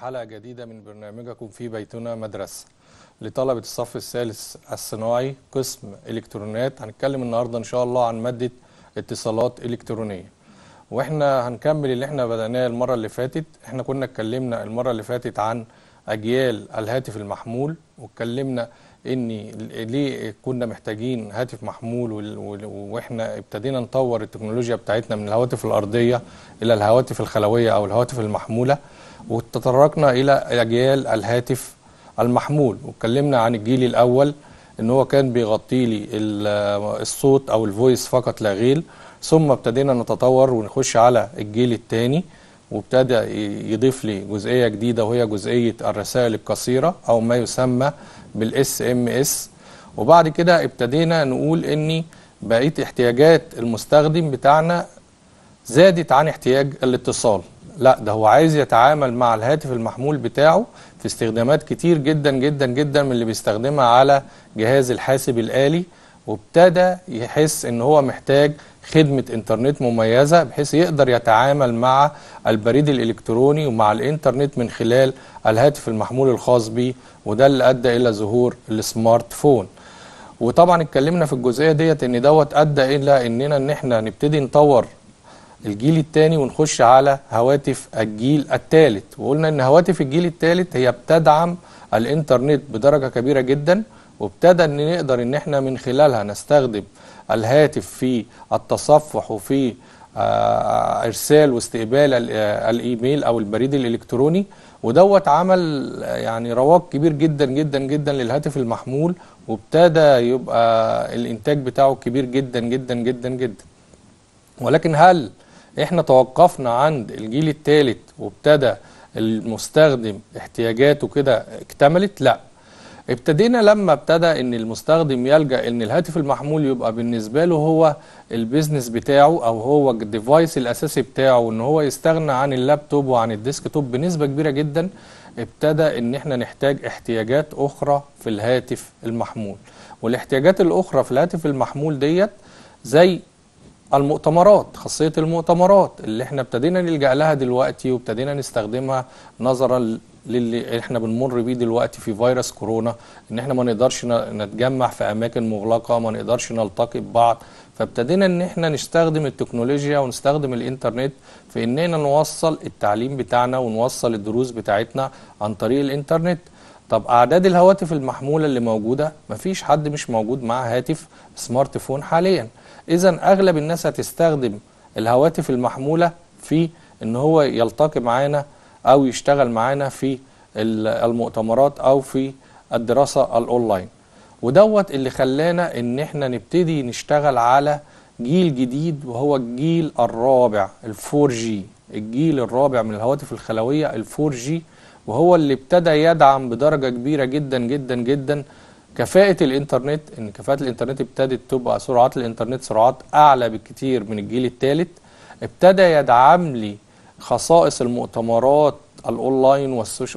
حلقة جديدة من برنامجكم في بيتنا مدرسة لطلبة الصف الثالث الصناعي قسم إلكترونيات هنتكلم النهاردة إن شاء الله عن مادة اتصالات إلكترونية وإحنا هنكمل اللي إحنا بدأناه المرة اللي فاتت إحنا كنا اتكلمنا المرة اللي فاتت عن أجيال الهاتف المحمول واتكلمنا ان ليه كنا محتاجين هاتف محمول واحنا ابتدينا نطور التكنولوجيا بتاعتنا من الهواتف الارضيه الى الهواتف الخلويه او الهواتف المحموله وتطرقنا إلى أجيال الهاتف المحمول واتكلمنا عن الجيل الأول إن هو كان بيغطي لي الصوت أو الفويس فقط لا غير ثم ابتدينا نتطور ونخش على الجيل الثاني وابتدى يضيف لي جزئية جديدة وهي جزئية الرسائل القصيرة أو ما يسمى بالاس ام اس وبعد كده ابتدينا نقول ان بقيت احتياجات المستخدم بتاعنا زادت عن احتياج الاتصال لا ده هو عايز يتعامل مع الهاتف المحمول بتاعه في استخدامات كتير جدا جدا جدا من اللي بيستخدمها على جهاز الحاسب الآلي وابتدى يحس ان هو محتاج خدمة انترنت مميزة بحيث يقدر يتعامل مع البريد الإلكتروني ومع الانترنت من خلال الهاتف المحمول الخاص به وده اللي أدى إلى ظهور السمارت فون وطبعا اتكلمنا في الجزئية ديت ان دوت أدى إلى اننا ان احنا نبتدي نطور الجيل الثاني ونخش على هواتف الجيل الثالث وقلنا ان هواتف الجيل الثالث هي بتدعم الانترنت بدرجه كبيره جدا وابتدى ان نقدر ان احنا من خلالها نستخدم الهاتف في التصفح وفي آه، آه، ارسال واستقبال آه، الايميل او البريد الالكتروني ودوت عمل يعني رواج كبير جدا جدا جدا للهاتف المحمول وابتدى يبقى الانتاج بتاعه كبير جدا جدا جدا جدا ولكن هل احنا توقفنا عند الجيل الثالث وابتدى المستخدم احتياجاته كده اكتملت لا ابتدينا لما ابتدى ان المستخدم يلجا ان الهاتف المحمول يبقى بالنسبه له هو البيزنس بتاعه او هو الديفايس الاساسي بتاعه ان هو يستغنى عن اللابتوب وعن الديسكتوب بنسبه كبيره جدا ابتدى ان احنا نحتاج احتياجات اخرى في الهاتف المحمول والاحتياجات الاخرى في الهاتف المحمول ديت زي المؤتمرات خاصية المؤتمرات اللي احنا ابتدينا نلجأ لها دلوقتي وابتدينا نستخدمها نظرا للي احنا بنمر بيه دلوقتي في فيروس كورونا ان احنا ما نقدرش نتجمع في اماكن مغلقة ما نقدرش نلتقي ببعض فابتدينا ان احنا نستخدم التكنولوجيا ونستخدم الانترنت في اننا نوصل التعليم بتاعنا ونوصل الدروس بتاعتنا عن طريق الانترنت طب اعداد الهواتف المحموله اللي موجوده مفيش حد مش موجود معاه هاتف سمارت فون حاليا إذا أغلب الناس هتستخدم الهواتف المحمولة في إن هو يلتقي معانا أو يشتغل معانا في المؤتمرات أو في الدراسة الأونلاين ودوت اللي خلانا إن إحنا نبتدي نشتغل على جيل جديد وهو الجيل الرابع الفور جي الجيل الرابع من الهواتف الخلوية الفور جي وهو اللي ابتدى يدعم بدرجة كبيرة جدا جدا جدا كفاءة الإنترنت إن كفاءة الإنترنت ابتدت تبقى سرعات الإنترنت سرعات أعلى بكتير من الجيل الثالث ابتدى يدعم لي خصائص المؤتمرات الاونلاين والسوش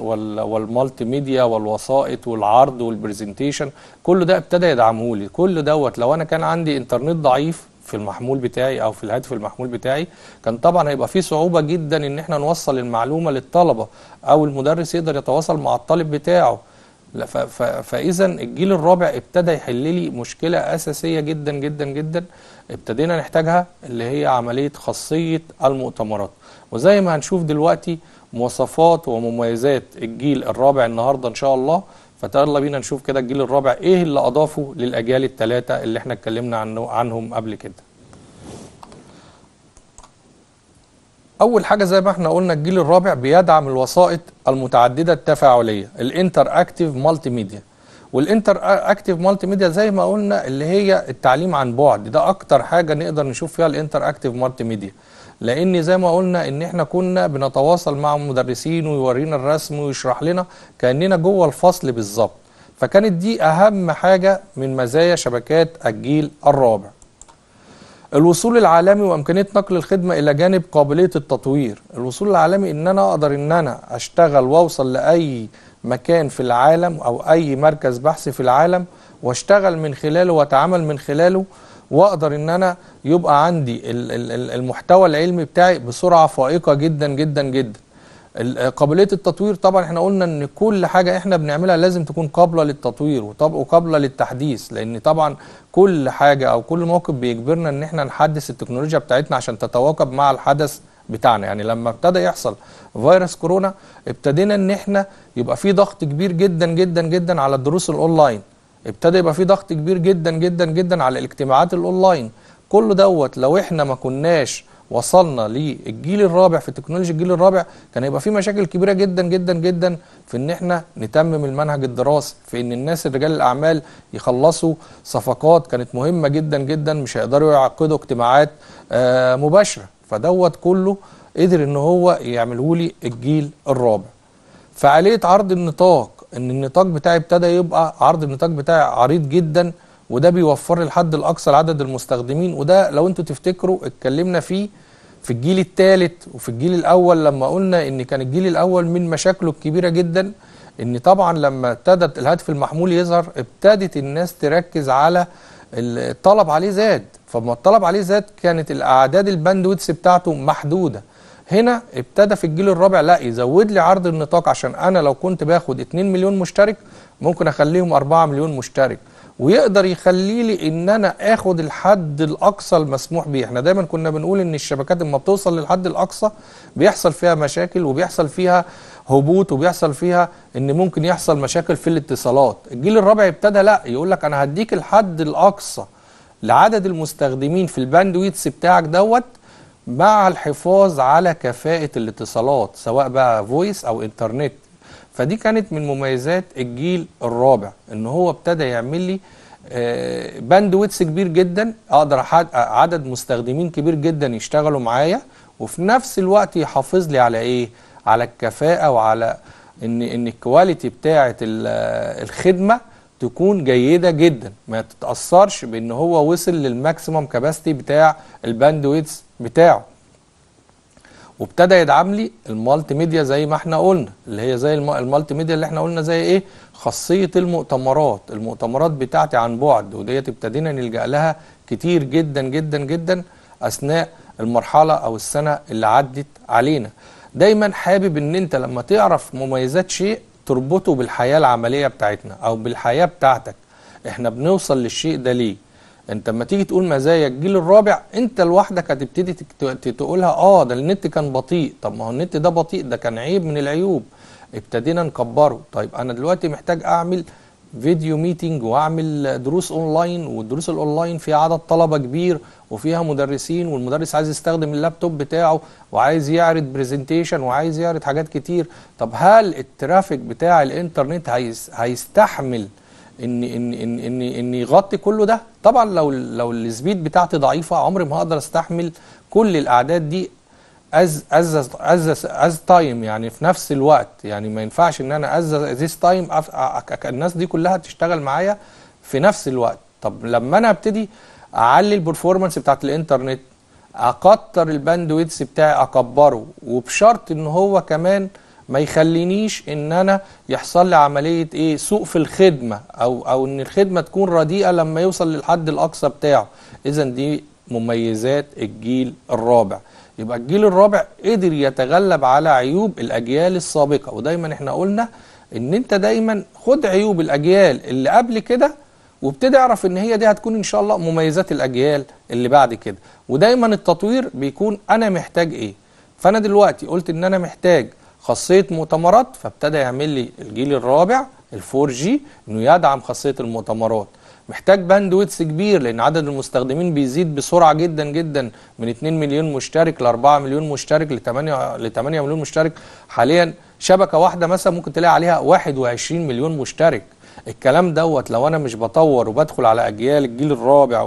والمالتي ميديا والوسائط والعرض والبرزنتيشن كل ده ابتدى يدعمه لي كل دوت لو انا كان عندي انترنت ضعيف في المحمول بتاعي او في الهاتف المحمول بتاعي كان طبعا هيبقى فيه صعوبه جدا ان احنا نوصل المعلومه للطلبه او المدرس يقدر يتواصل مع الطالب بتاعه فاذا الجيل الرابع ابتدى يحل لي مشكله اساسيه جدا جدا جدا ابتدينا نحتاجها اللي هي عمليه خاصيه المؤتمرات وزي ما هنشوف دلوقتي مواصفات ومميزات الجيل الرابع النهارده ان شاء الله فتلا بينا نشوف كده الجيل الرابع ايه اللي اضافه للاجيال الثلاثه اللي احنا اتكلمنا عنه عنهم قبل كده أول حاجة زي ما احنا قلنا الجيل الرابع بيدعم الوسائط المتعددة التفاعلية الانتر اكتيف مالتي ميديا والانتر اكتيف مالتي ميديا زي ما قلنا اللي هي التعليم عن بعد ده أكتر حاجة نقدر نشوف فيها الانتر اكتيف مالتي ميديا لأن زي ما قلنا إن احنا كنا بنتواصل مع المدرسين ويورينا الرسم ويشرح لنا كأننا جوه الفصل بالظبط فكانت دي أهم حاجة من مزايا شبكات الجيل الرابع الوصول العالمي وامكانيه نقل الخدمه الى جانب قابليه التطوير الوصول العالمي ان انا اقدر ان انا اشتغل واوصل لاي مكان في العالم او اي مركز بحث في العالم واشتغل من خلاله واتعامل من خلاله واقدر ان انا يبقى عندي المحتوى العلمي بتاعي بسرعه فائقه جدا جدا جدا آه، قابليه التطوير طبعا احنا قلنا ان كل حاجه احنا بنعملها لازم تكون قابله للتطوير وقابله للتحديث لان طبعا كل حاجه او كل موقف بيجبرنا ان احنا نحدث التكنولوجيا بتاعتنا عشان تتواكب مع الحدث بتاعنا يعني لما ابتدى يحصل فيروس كورونا ابتدينا ان احنا يبقى في ضغط كبير جدا جدا جدا على الدروس الاونلاين ابتدى يبقى في ضغط كبير جدا جدا جدا على الاجتماعات الاونلاين كل دوت لو احنا ما كناش وصلنا للجيل الرابع في تكنولوجيا الجيل الرابع كان هيبقى في مشاكل كبيره جدا جدا جدا في ان احنا نتمم المنهج الدراسي في ان الناس رجال الاعمال يخلصوا صفقات كانت مهمه جدا جدا مش هيقدروا يعقدوا اجتماعات آه، مباشره فدوت كله قدر ان هو يعمله لي الجيل الرابع فعاليه عرض النطاق ان النطاق بتاعي ابتدى يبقى عرض النطاق بتاعي عريض جدا وده بيوفر لي الحد الاقصى لعدد المستخدمين وده لو انتوا تفتكروا اتكلمنا فيه في الجيل الثالث وفي الجيل الاول لما قلنا ان كان الجيل الاول من مشاكله الكبيره جدا ان طبعا لما ابتدت الهاتف المحمول يظهر ابتدت الناس تركز على الطلب عليه زاد فما الطلب عليه زاد كانت الاعداد الباندويتس بتاعته محدوده هنا ابتدى في الجيل الرابع لا يزود لي عرض النطاق عشان انا لو كنت باخد 2 مليون مشترك ممكن اخليهم 4 مليون مشترك ويقدر يخلي لي ان انا اخد الحد الاقصى المسموح بيه احنا دايما كنا بنقول ان الشبكات اما بتوصل للحد الاقصى بيحصل فيها مشاكل وبيحصل فيها هبوط وبيحصل فيها ان ممكن يحصل مشاكل في الاتصالات الجيل الرابع ابتدى لا يقول لك انا هديك الحد الاقصى لعدد المستخدمين في الباندويتس بتاعك دوت مع الحفاظ على كفاءة الاتصالات سواء بقى فويس او انترنت فدي كانت من مميزات الجيل الرابع ان هو ابتدى يعمل لي باند آه، ويتس كبير جدا اقدر عدد مستخدمين كبير جدا يشتغلوا معايا وفي نفس الوقت يحافظ لي على ايه على الكفاءه وعلى ان ان الكواليتي بتاعه الخدمه تكون جيده جدا ما تتاثرش بان هو وصل للماكسيمم كباستي بتاع الباند ويتس بتاعه وابتدى يدعم لي المالتي ميديا زي ما احنا قلنا اللي هي زي المالتي ميديا اللي احنا قلنا زي ايه خاصيه المؤتمرات المؤتمرات بتاعتي عن بعد وديت ابتدينا نلجا لها كتير جدا جدا جدا اثناء المرحله او السنه اللي عدت علينا دايما حابب ان انت لما تعرف مميزات شيء تربطه بالحياه العمليه بتاعتنا او بالحياه بتاعتك احنا بنوصل للشيء ده ليه انت لما تيجي تقول مزايا الجيل الرابع انت لوحدك هتبتدي تقولها اه ده النت كان بطيء طب ما هو النت ده بطيء ده كان عيب من العيوب ابتدينا نكبره طيب انا دلوقتي محتاج اعمل فيديو ميتنج واعمل دروس اونلاين والدروس الاونلاين فيها عدد طلبه كبير وفيها مدرسين والمدرس عايز يستخدم اللابتوب بتاعه وعايز يعرض برزنتيشن وعايز يعرض حاجات كتير طب هل الترافيك بتاع الانترنت هيستحمل ان ان ان ان ان يغطي كله ده طبعا لو لو السبيد بتاعتي ضعيفه عمري ما هقدر استحمل كل الاعداد دي از از از از تايم يعني في نفس الوقت يعني ما ينفعش ان انا از ذيس تايم الناس دي كلها تشتغل معايا في نفس الوقت طب لما انا ابتدي اعلي البرفورمانس بتاعت الانترنت اكتر الباندويتس بتاعي اكبره وبشرط ان هو كمان ما يخلينيش ان انا يحصل لي عمليه ايه سوء في الخدمه او او ان الخدمه تكون رديئه لما يوصل للحد الاقصى بتاعه اذا دي مميزات الجيل الرابع يبقى الجيل الرابع قدر يتغلب على عيوب الاجيال السابقه ودايما احنا قلنا ان انت دايما خد عيوب الاجيال اللي قبل كده وابتدي اعرف ان هي دي هتكون ان شاء الله مميزات الاجيال اللي بعد كده ودايما التطوير بيكون انا محتاج ايه فانا دلوقتي قلت ان انا محتاج خاصيه مؤتمرات فابتدى يعمل لي الجيل الرابع الفور جي انه يدعم خاصيه المؤتمرات محتاج باندويتس كبير لان عدد المستخدمين بيزيد بسرعه جدا جدا من 2 مليون مشترك ل 4 مليون مشترك ل 8 ل 8 مليون مشترك حاليا شبكه واحده مثلا ممكن تلاقي عليها 21 مليون مشترك الكلام دوت لو انا مش بطور وبدخل على اجيال الجيل الرابع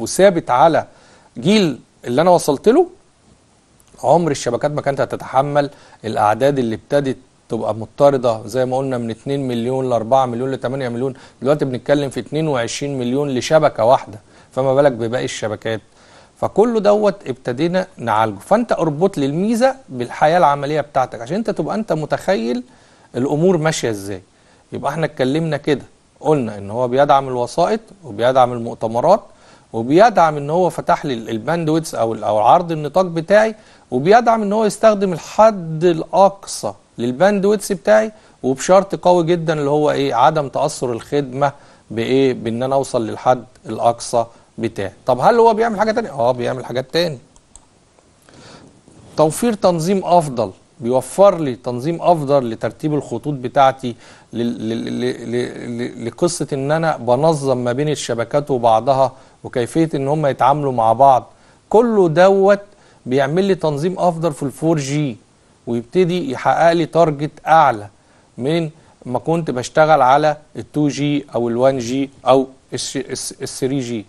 وثابت على جيل اللي انا وصلت له عمر الشبكات ما كانت هتتحمل الاعداد اللي ابتدت تبقى مضطرده زي ما قلنا من 2 مليون ل 4 مليون ل 8 مليون دلوقتي بنتكلم في 22 مليون لشبكه واحده فما بالك بباقي الشبكات فكل دوت ابتدينا نعالجه فانت اربط لي الميزه بالحياه العمليه بتاعتك عشان انت تبقى انت متخيل الامور ماشيه ازاي يبقى احنا اتكلمنا كده قلنا ان هو بيدعم الوسائط وبيدعم المؤتمرات وبيدعم ان هو فتح لي الباندويتس او او عرض النطاق بتاعي وبيدعم ان هو يستخدم الحد الاقصى للباندويتس بتاعي وبشرط قوي جدا اللي هو ايه عدم تاثر الخدمه بايه بان انا اوصل للحد الاقصى بتاعي طب هل هو بيعمل حاجه تانية اه بيعمل حاجات تاني توفير تنظيم افضل بيوفر لي تنظيم افضل لترتيب الخطوط بتاعتي لقصه ان انا بنظم ما بين الشبكات وبعضها وكيفيه ان هم يتعاملوا مع بعض كله دوت بيعمل لي تنظيم افضل في الفور جي ويبتدي يحقق لي تارجت اعلى من ما كنت بشتغل على ال2 جي او ال1 جي او ال3 جي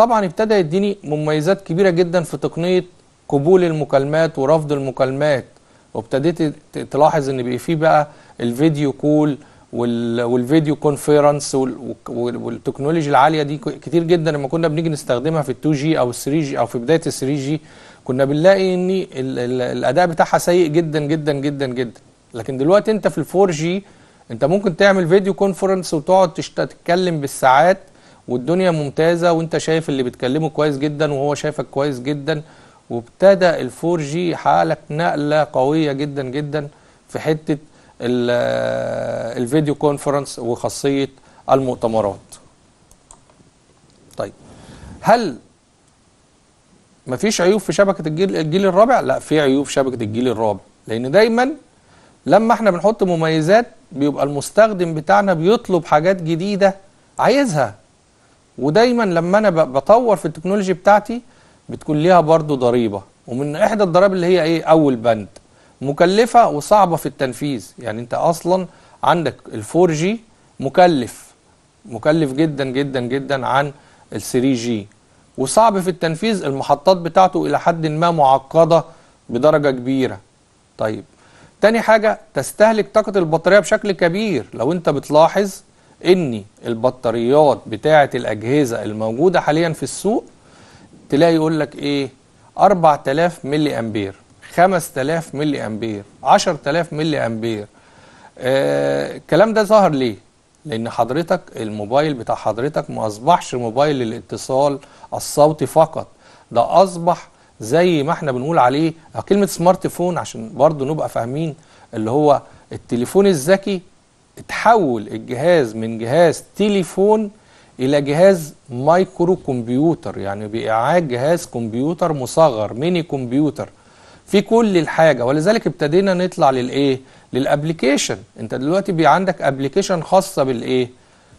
طبعا ابتدى يديني مميزات كبيره جدا في تقنيه قبول المكالمات ورفض المكالمات وابتديت تلاحظ ان بقى فيه بقى الفيديو كول والفيديو كونفرنس والتكنولوجي العاليه دي كتير جدا لما كنا بنيجي نستخدمها في ال 2 جي او ال 3 جي او في بدايه ال 3 جي كنا بنلاقي ان الاداء بتاعها سيء جدا جدا جدا جدا لكن دلوقتي انت في ال 4 جي انت ممكن تعمل فيديو كونفرنس وتقعد تتكلم بالساعات والدنيا ممتازه وانت شايف اللي بتكلمه كويس جدا وهو شايفك كويس جدا وابتدى الفور جي حالك نقله قويه جدا جدا في حته آه، الفيديو كونفرنس وخاصيه المؤتمرات طيب هل مفيش عيوب في شبكه الجيل الجيل الرابع لا في عيوب شبكه الجيل الرابع لان دايما لما احنا بنحط مميزات بيبقى المستخدم بتاعنا بيطلب حاجات جديده عايزها ودايما لما انا بطور في التكنولوجي بتاعتي بتكون ليها برضو ضريبة ومن إحدى الضرائب اللي هي إيه أول بند مكلفة وصعبة في التنفيذ يعني أنت أصلا عندك الفور جي مكلف مكلف جدا جدا جدا عن الثري جي وصعب في التنفيذ المحطات بتاعته إلى حد ما معقدة بدرجة كبيرة طيب تاني حاجة تستهلك طاقة البطارية بشكل كبير لو أنت بتلاحظ ان البطاريات بتاعة الأجهزة الموجودة حاليا في السوق تلاقي يقول لك ايه 4000 ملي امبير 5000 ملي امبير 10000 ملي امبير آه الكلام ده ظهر ليه لان حضرتك الموبايل بتاع حضرتك ما اصبحش موبايل للاتصال الصوتي فقط ده اصبح زي ما احنا بنقول عليه كلمه سمارت فون عشان برضه نبقى فاهمين اللي هو التليفون الذكي اتحول الجهاز من جهاز تليفون الى جهاز مايكرو كمبيوتر يعني باعاج جهاز كمبيوتر مصغر ميني كمبيوتر في كل الحاجه ولذلك ابتدينا نطلع للايه للابلكيشن انت دلوقتي بي عندك ابلكيشن خاصه بالايه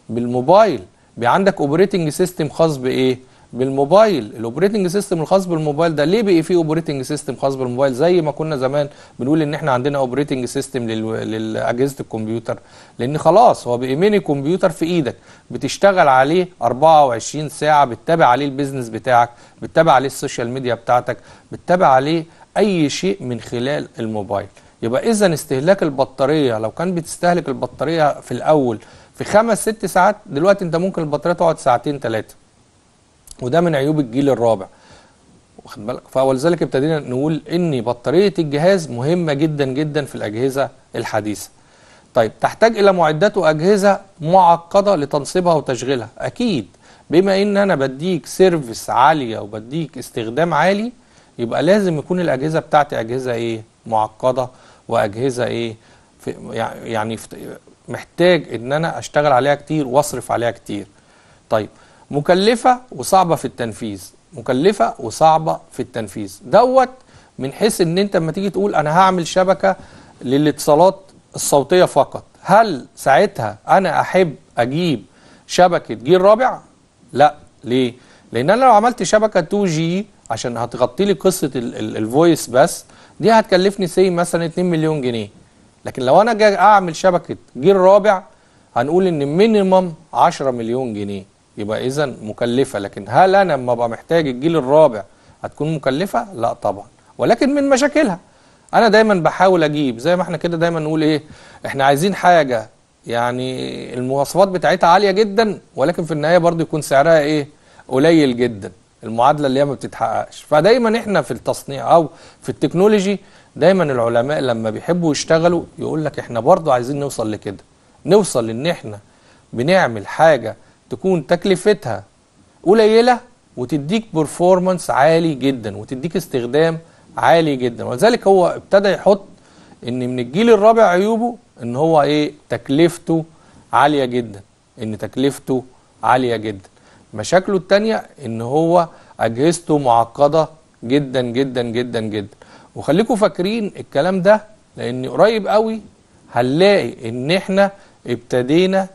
بالموبايل بي عندك اوبريتنج سيستم خاص بايه بالموبايل الاوبريتنج سيستم الخاص بالموبايل ده ليه بقي فيه اوبريتنج سيستم خاص بالموبايل زي ما كنا زمان بنقول ان احنا عندنا اوبريتنج سيستم لاجهزه الكمبيوتر لان خلاص هو بقي ميني كمبيوتر في ايدك بتشتغل عليه 24 ساعه بتتابع عليه البيزنس بتاعك بتتابع عليه السوشيال ميديا بتاعتك بتتابع عليه اي شيء من خلال الموبايل يبقى اذا استهلاك البطاريه لو كان بتستهلك البطاريه في الاول في خمس ست ساعات دلوقتي انت ممكن البطاريه تقعد ساعتين ثلاثه وده من عيوب الجيل الرابع واخد بالك فولذلك ابتدينا نقول ان بطاريه الجهاز مهمه جدا جدا في الاجهزه الحديثه طيب تحتاج الى معدات واجهزه معقده لتنصيبها وتشغيلها اكيد بما ان انا بديك سيرفيس عاليه وبديك استخدام عالي يبقى لازم يكون الاجهزه بتاعتي اجهزه ايه معقده واجهزه ايه في يعني في محتاج ان انا اشتغل عليها كتير واصرف عليها كتير طيب مكلفة وصعبة في التنفيذ مكلفة وصعبة في التنفيذ دوت من حيث ان انت لما تيجي تقول انا هعمل شبكة للاتصالات الصوتية فقط هل ساعتها انا احب اجيب شبكة جيل رابع لا ليه لان انا لو عملت شبكة 2 جي عشان هتغطي لي قصة الفويس بس دي هتكلفني سي مثلا 2 مليون جنيه لكن لو انا جاي اعمل شبكة جيل رابع هنقول ان مينيمم 10 مليون جنيه يبقى إذا مكلفة لكن هل أنا لما أبقى محتاج الجيل الرابع هتكون مكلفة؟ لا طبعا ولكن من مشاكلها أنا دايما بحاول أجيب زي ما احنا كده دايما نقول إيه احنا عايزين حاجة يعني المواصفات بتاعتها عالية جدا ولكن في النهاية برضو يكون سعرها إيه قليل جدا المعادلة اللي هي ما بتتحققش فدايما احنا في التصنيع أو في التكنولوجي دايما العلماء لما بيحبوا يشتغلوا يقول لك احنا برضو عايزين نوصل لكده نوصل ان احنا بنعمل حاجة تكون تكلفتها قليله وتديك بيرفورمانس عالي جدا وتديك استخدام عالي جدا ولذلك هو ابتدى يحط ان من الجيل الرابع عيوبه ان هو ايه تكلفته عاليه جدا ان تكلفته عاليه جدا مشاكله التانية ان هو اجهزته معقده جدا جدا جدا جدا وخليكم فاكرين الكلام ده لان قريب قوي هنلاقي ان احنا ابتدينا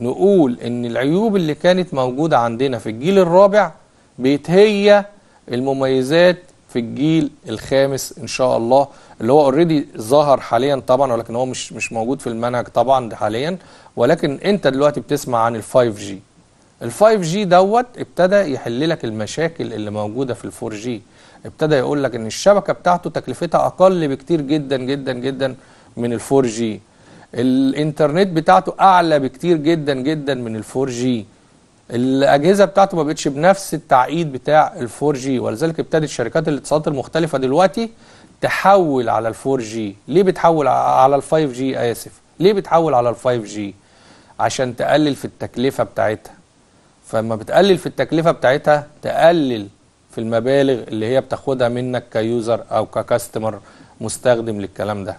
نقول ان العيوب اللي كانت موجودة عندنا في الجيل الرابع بيتهي المميزات في الجيل الخامس ان شاء الله اللي هو اوريدي ظهر حاليا طبعا ولكن هو مش مش موجود في المنهج طبعا حاليا ولكن انت دلوقتي بتسمع عن ال5 جي ال5 جي دوت ابتدى يحل لك المشاكل اللي موجوده في ال4 جي ابتدى يقول لك ان الشبكه بتاعته تكلفتها اقل بكتير جدا جدا جدا من ال4 جي الانترنت بتاعته اعلى بكتير جدا جدا من الفور جي الاجهزه بتاعته ما بقتش بنفس التعقيد بتاع الفور جي ولذلك ابتدت شركات الاتصالات المختلفه دلوقتي تحول على الفور جي ليه بتحول على الفايف آه، جي اسف ليه بتحول على الفايف جي عشان تقلل في التكلفه بتاعتها فلما بتقلل في التكلفه بتاعتها تقلل في المبالغ اللي هي بتاخدها منك كيوزر او ككاستمر مستخدم للكلام ده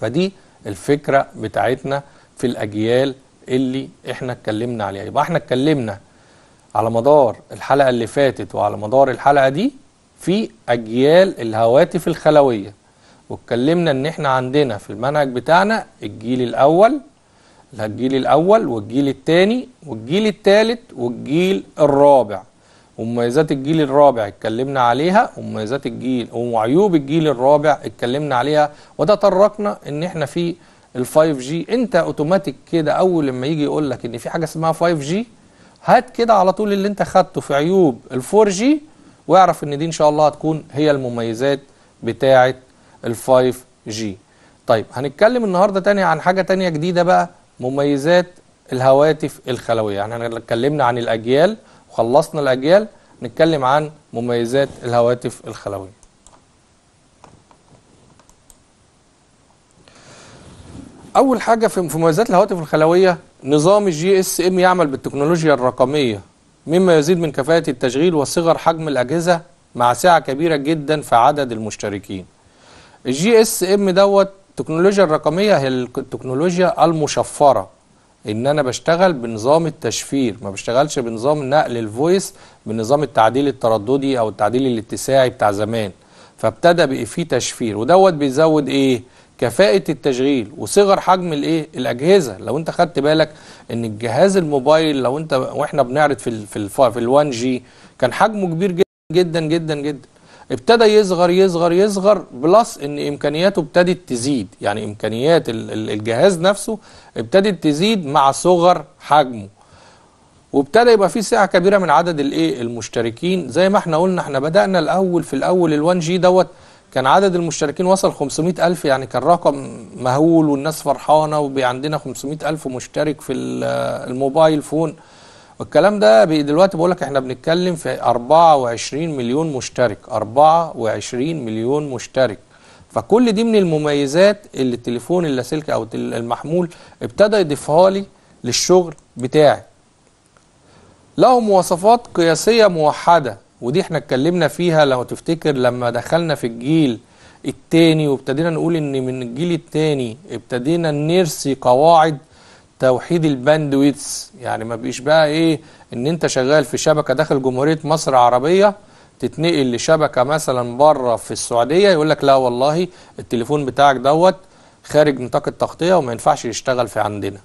فدي الفكره بتاعتنا في الاجيال اللي احنا اتكلمنا عليها يبقى احنا اتكلمنا على مدار الحلقه اللي فاتت وعلى مدار الحلقه دي في اجيال الهواتف الخلويه واتكلمنا ان احنا عندنا في المنهج بتاعنا الجيل الاول الجيل الاول والجيل الثاني والجيل الثالث والجيل الرابع ومميزات الجيل الرابع اتكلمنا عليها ومميزات الجيل وعيوب الجيل الرابع اتكلمنا عليها وده طرقنا ان احنا في ال 5 جي انت اوتوماتيك كده اول لما يجي يقول لك ان في حاجه اسمها 5 جي هات كده على طول اللي انت خدته في عيوب ال 4 جي واعرف ان دي ان شاء الله هتكون هي المميزات بتاعه ال 5 جي طيب هنتكلم النهارده تاني عن حاجه تانية جديده بقى مميزات الهواتف الخلويه يعني احنا اتكلمنا عن الاجيال وخلصنا الأجيال نتكلم عن مميزات الهواتف الخلوية أول حاجة في مميزات الهواتف الخلوية نظام الجي اس ام يعمل بالتكنولوجيا الرقمية مما يزيد من كفاءة التشغيل وصغر حجم الأجهزة مع سعة كبيرة جدا في عدد المشتركين الجي اس ام دوت التكنولوجيا الرقمية هي التكنولوجيا المشفرة ان انا بشتغل بنظام التشفير ما بشتغلش بنظام نقل الفويس بنظام التعديل الترددي او التعديل الاتساعي بتاع زمان فابتدى بقى فيه تشفير ودوت بيزود ايه كفاءة التشغيل وصغر حجم الايه الاجهزة لو انت خدت بالك ان الجهاز الموبايل لو انت واحنا بنعرض في الـ في في ال 1 جي كان حجمه كبير جدا جدا جدا, جدا ابتدى يصغر يصغر يصغر بلس ان امكانياته ابتدت تزيد يعني امكانيات الجهاز نفسه ابتدت تزيد مع صغر حجمه وابتدى يبقى في سعه كبيره من عدد الايه المشتركين زي ما احنا قلنا احنا بدانا الاول في الاول ال1 جي دوت كان عدد المشتركين وصل 500 ألف يعني كان رقم مهول والناس فرحانة عندنا 500 ألف مشترك في الموبايل فون والكلام ده دلوقتي بقول لك احنا بنتكلم في 24 مليون مشترك 24 مليون مشترك فكل دي من المميزات اللي التليفون اللاسلكي او المحمول ابتدى يضيفها لي للشغل بتاعي له مواصفات قياسيه موحده ودي احنا اتكلمنا فيها لو تفتكر لما دخلنا في الجيل التاني وابتدينا نقول ان من الجيل التاني ابتدينا نرسي قواعد توحيد الباندويتس يعني ما بقيش بقى ايه ان انت شغال في شبكه داخل جمهوريه مصر العربيه تتنقل لشبكه مثلا بره في السعوديه يقول لك لا والله التليفون بتاعك دوت خارج نطاق التغطيه وما ينفعش يشتغل في عندنا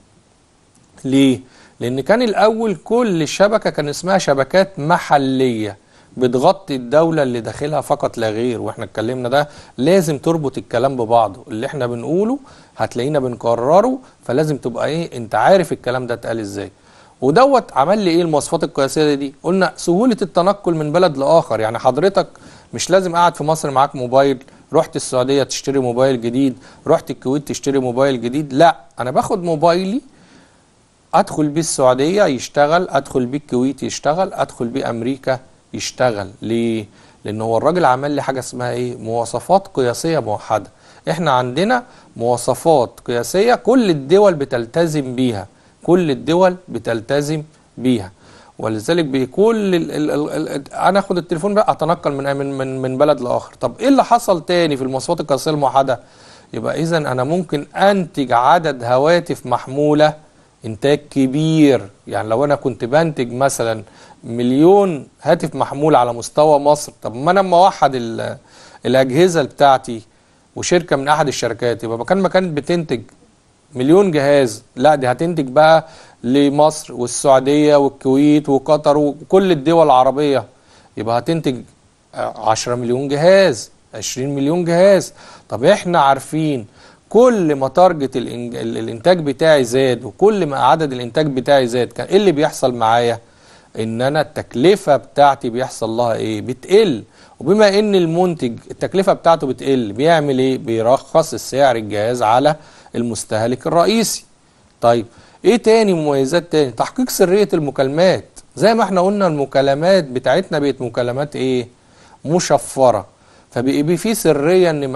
ليه لان كان الاول كل شبكه كان اسمها شبكات محليه بتغطي الدولة اللي داخلها فقط لا غير واحنا اتكلمنا ده لازم تربط الكلام ببعضه اللي احنا بنقوله هتلاقينا بنكرره فلازم تبقى ايه انت عارف الكلام ده اتقال ازاي ودوت عمل لي ايه المواصفات القياسيه دي قلنا سهوله التنقل من بلد لاخر يعني حضرتك مش لازم قاعد في مصر معاك موبايل رحت السعوديه تشتري موبايل جديد رحت الكويت تشتري موبايل جديد لا انا باخد موبايلي ادخل بيه السعوديه يشتغل ادخل بيه الكويت يشتغل ادخل بيه امريكا يشتغل ليه لان هو الراجل عمل لي حاجه اسمها ايه مواصفات قياسيه موحده احنا عندنا مواصفات قياسية كل الدول بتلتزم بيها كل الدول بتلتزم بيها ولذلك بكل ال ال ال انا اخد التليفون بقى اتنقل من من من بلد لاخر طب ايه اللي حصل تاني في المواصفات القياسيه الموحده يبقى اذا انا ممكن انتج عدد هواتف محموله انتاج كبير يعني لو انا كنت بنتج مثلا مليون هاتف محمول على مستوى مصر طب ما انا موحد اوحد الاجهزه بتاعتي وشركه من احد الشركات يبقى مكان ما كانت بتنتج مليون جهاز لا دي هتنتج بقى لمصر والسعوديه والكويت وقطر وكل الدول العربيه يبقى هتنتج 10 مليون جهاز 20 مليون جهاز طب احنا عارفين كل ما تارجت الانتاج بتاعي زاد وكل ما عدد الانتاج بتاعي زاد كان ايه اللي بيحصل معايا ان انا التكلفه بتاعتي بيحصل لها ايه بتقل وبما ان المنتج التكلفه بتاعته بتقل بيعمل ايه بيرخص السعر الجهاز على المستهلك الرئيسي طيب ايه تاني مميزات تاني تحقيق سريه المكالمات زي ما احنا قلنا المكالمات بتاعتنا بقت مكالمات ايه مشفره فبيبقى في سريه ان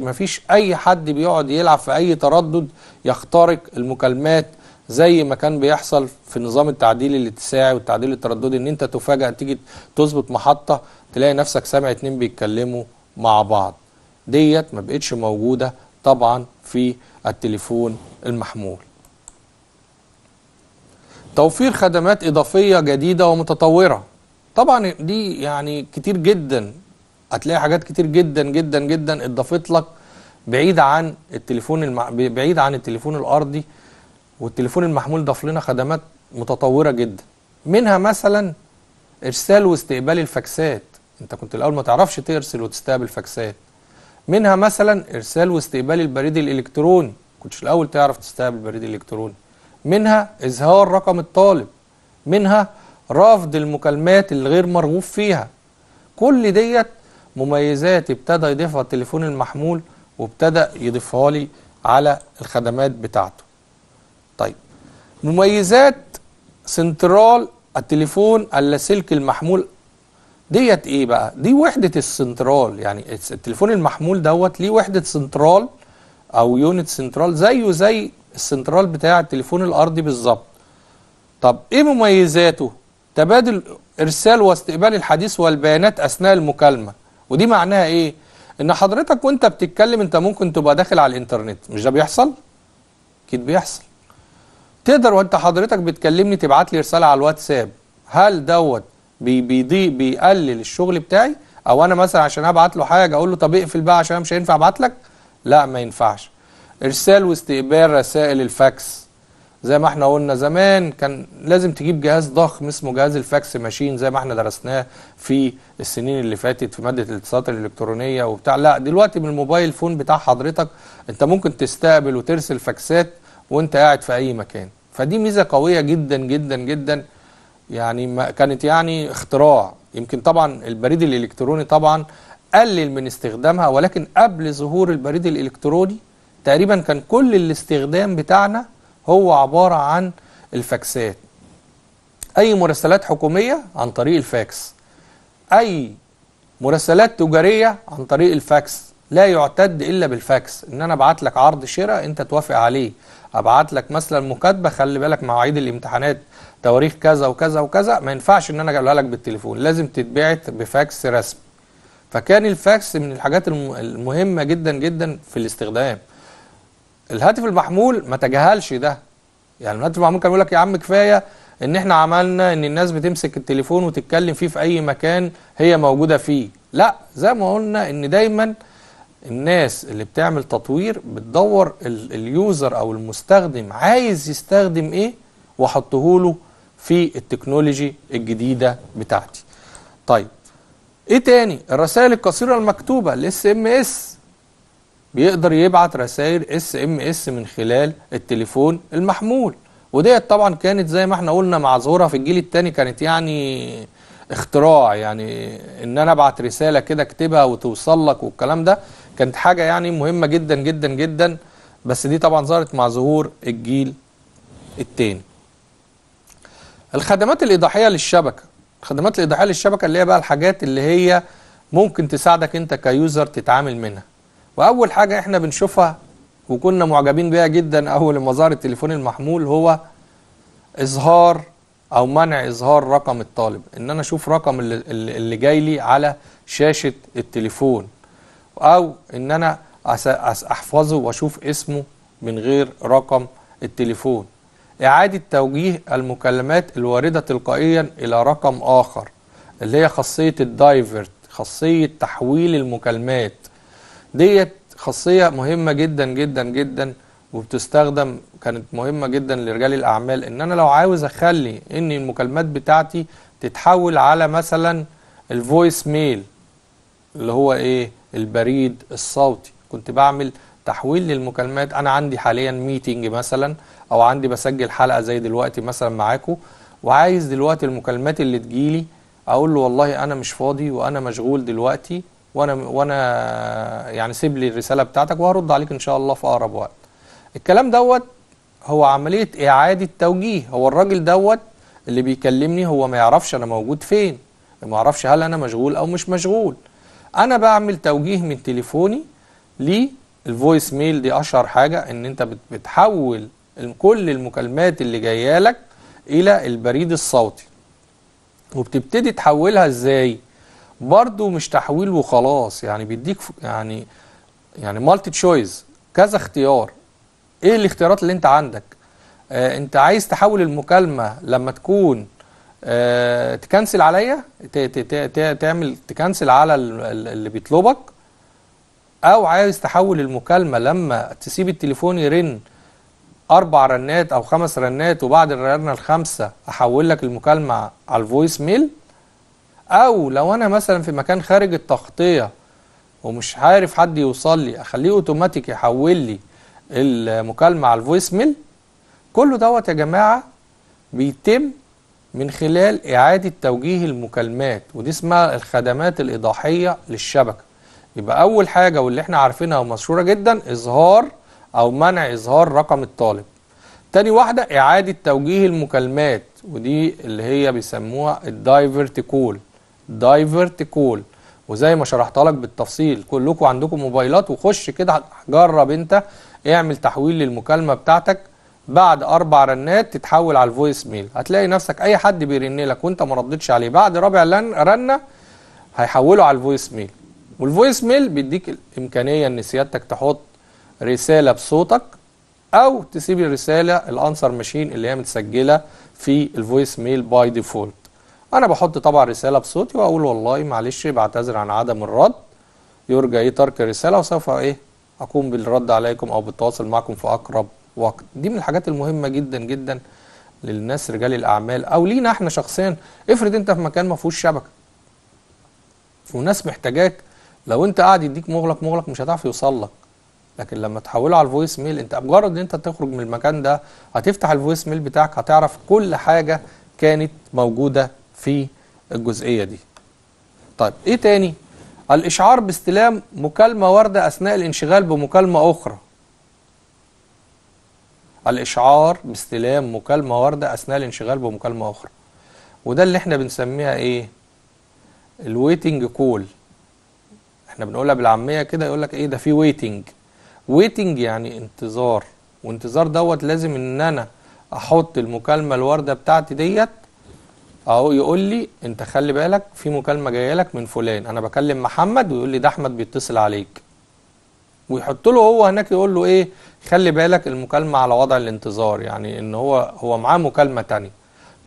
ما فيش اي حد بيقعد يلعب في اي تردد يخترق المكالمات زي ما كان بيحصل في نظام التعديل الاتساعي والتعديل الترددي ان انت تفاجأ تيجي تظبط محطة تلاقي نفسك سامع اتنين بيتكلموا مع بعض ديت ما بقتش موجودة طبعا في التليفون المحمول توفير خدمات إضافية جديدة ومتطورة طبعا دي يعني كتير جدا هتلاقي حاجات كتير جدا جدا جدا اضافت لك بعيد عن التليفون المع... بعيد عن التليفون الارضي والتليفون المحمول ضاف لنا خدمات متطوره جدا منها مثلا ارسال واستقبال الفاكسات انت كنت الاول ما تعرفش ترسل وتستقبل فاكسات منها مثلا ارسال واستقبال البريد الالكتروني كنتش الاول تعرف تستقبل البريد الالكتروني منها اظهار رقم الطالب منها رفض المكالمات الغير مرغوب فيها كل ديت مميزات ابتدى يضيفها التليفون المحمول وابتدى يضيفها لي على الخدمات بتاعته مميزات سنترال التليفون اللاسلكي المحمول ديت ايه بقى دي وحده السنترال يعني التليفون المحمول دوت ليه وحده سنترال او يونت سنترال زيه زي السنترال بتاع التليفون الارضي بالظبط طب ايه مميزاته تبادل ارسال واستقبال الحديث والبيانات اثناء المكالمه ودي معناها ايه ان حضرتك وانت بتتكلم انت ممكن تبقى داخل على الانترنت مش ده بيحصل اكيد بيحصل تقدر وانت حضرتك بتكلمني تبعت لي رساله على الواتساب هل دوت بيضيق بيقلل الشغل بتاعي او انا مثلا عشان ابعت له حاجه اقول له طب اقفل بقى عشان مش هينفع ابعت لك لا ما ينفعش ارسال واستقبال رسائل الفاكس زي ما احنا قلنا زمان كان لازم تجيب جهاز ضخم اسمه جهاز الفاكس ماشين زي ما احنا درسناه في السنين اللي فاتت في ماده الاتصالات الالكترونيه وبتاع لا دلوقتي من الموبايل فون بتاع حضرتك انت ممكن تستقبل وترسل فاكسات وانت قاعد في اي مكان فدي ميزه قويه جدا جدا جدا يعني ما كانت يعني اختراع يمكن طبعا البريد الالكتروني طبعا قلل من استخدامها ولكن قبل ظهور البريد الالكتروني تقريبا كان كل الاستخدام بتاعنا هو عباره عن الفاكسات اي مراسلات حكوميه عن طريق الفاكس اي مراسلات تجاريه عن طريق الفاكس لا يعتد الا بالفاكس ان انا ابعت لك عرض شراء انت توافق عليه ابعت لك مثلا مكاتبه خلي بالك مواعيد الامتحانات تواريخ كذا وكذا وكذا ما ينفعش ان انا اجيبها لك بالتليفون لازم تتبعت بفاكس رسمي فكان الفاكس من الحاجات المهمه جدا جدا في الاستخدام الهاتف المحمول ما تجاهلش ده يعني الهاتف المحمول كان يقول لك يا عم كفايه ان احنا عملنا ان الناس بتمسك التليفون وتتكلم فيه في اي مكان هي موجوده فيه لا زي ما قلنا ان دايما الناس اللي بتعمل تطوير بتدور اليوزر او المستخدم عايز يستخدم ايه واحطه له في التكنولوجي الجديده بتاعتي طيب ايه تاني الرسائل القصيره المكتوبه الاس ام اس بيقدر يبعت رسائل اس ام اس من خلال التليفون المحمول وديت طبعا كانت زي ما احنا قلنا مع ظهورها في الجيل الثاني كانت يعني اختراع يعني ان انا ابعت رساله كده اكتبها وتوصل لك والكلام ده كانت حاجة يعني مهمة جدا جدا جدا بس دي طبعا ظهرت مع ظهور الجيل الثاني الخدمات الإيضاحية للشبكة الخدمات الإيضاحية للشبكة اللي هي بقى الحاجات اللي هي ممكن تساعدك أنت كيوزر تتعامل منها وأول حاجة إحنا بنشوفها وكنا معجبين بيها جدا أول ما ظهر التليفون المحمول هو إظهار أو منع إظهار رقم الطالب إن أنا أشوف رقم اللي جاي لي على شاشة التليفون او ان انا احفظه واشوف اسمه من غير رقم التليفون اعادة توجيه المكالمات الواردة تلقائيا الى رقم اخر اللي هي خاصية الدايفرت خاصية تحويل المكالمات ديت خاصية مهمة جدا جدا جدا وبتستخدم كانت مهمة جدا لرجال الأعمال إن أنا لو عاوز أخلي إن المكالمات بتاعتي تتحول على مثلا الفويس ميل اللي هو إيه البريد الصوتي كنت بعمل تحويل للمكالمات انا عندي حاليا ميتنج مثلا او عندي بسجل حلقه زي دلوقتي مثلا معاكم وعايز دلوقتي المكالمات اللي تجيلي اقول له والله انا مش فاضي وانا مشغول دلوقتي وانا وانا يعني سيب لي الرساله بتاعتك وهرد عليك ان شاء الله في اقرب وقت الكلام دوت هو عمليه اعاده توجيه هو الراجل دوت اللي بيكلمني هو ما يعرفش انا موجود فين ما يعرفش هل انا مشغول او مش مشغول انا بعمل توجيه من تليفوني للفويس ميل دي اشهر حاجه ان انت بتحول كل المكالمات اللي جايه لك الى البريد الصوتي وبتبتدي تحولها ازاي برضو مش تحويل وخلاص يعني بيديك يعني يعني مالتي تشويز كذا اختيار ايه الاختيارات اللي انت عندك آه انت عايز تحول المكالمه لما تكون آه، تكنسل عليا تعمل تكنسل على اللي بيطلبك او عايز تحول المكالمه لما تسيب التليفون يرن اربع رنات او خمس رنات وبعد الرنه الخامسه احول لك المكالمه على الفويس ميل او لو انا مثلا في مكان خارج التغطيه ومش عارف حد يوصل لي اخليه اوتوماتيك يحول لي المكالمه على الفويس ميل كله دوت يا جماعه بيتم من خلال إعادة توجيه المكالمات ودي اسمها الخدمات الإيضاحية للشبكة يبقى أول حاجة واللي احنا عارفينها ومشهورة جدا إظهار أو منع إظهار رقم الطالب تاني واحدة إعادة توجيه المكالمات ودي اللي هي بيسموها الدايفرت كول دايفرت كول وزي ما شرحت لك بالتفصيل كلكم عندكم موبايلات وخش كده جرب انت اعمل تحويل للمكالمة بتاعتك بعد اربع رنات تتحول على الفويس ميل هتلاقي نفسك اي حد بيرن لك وانت ما ردتش عليه بعد رابع رنه هيحوله على الفويس ميل والفويس ميل بيديك الامكانيه ان سيادتك تحط رساله بصوتك او تسيب الرساله الانسر ماشين اللي هي متسجله في الفويس ميل باي ديفولت انا بحط طبعا رساله بصوتي واقول والله معلش بعتذر عن عدم الرد يرجى ايه ترك الرساله وسوف ايه اقوم بالرد عليكم او بالتواصل معكم في اقرب وقت دي من الحاجات المهمه جدا جدا للناس رجال الاعمال او لينا احنا شخصيا افرض انت في مكان ما فيهوش شبكه وناس محتاجاك لو انت قاعد يديك مغلق مغلق مش هتعرف يوصل لك لكن لما تحوله على الفويس ميل انت مجرد ان انت تخرج من المكان ده هتفتح الفويس ميل بتاعك هتعرف كل حاجه كانت موجوده في الجزئيه دي طيب ايه تاني الاشعار باستلام مكالمه وارده اثناء الانشغال بمكالمه اخرى الإشعار باستلام مكالمة واردة أثناء الانشغال بمكالمة أخرى وده اللي احنا بنسميها إيه الويتنج كول احنا بنقولها بالعامية كده يقول لك إيه ده في ويتنج ويتنج يعني انتظار وانتظار دوت لازم إن أنا أحط المكالمة الواردة بتاعتي ديت اهو يقول لي انت خلي بالك في مكالمه جايه لك من فلان انا بكلم محمد ويقول لي ده احمد بيتصل عليك ويحط له هو هناك يقول له ايه خلي بالك المكالمه على وضع الانتظار يعني ان هو هو معاه مكالمه ثانيه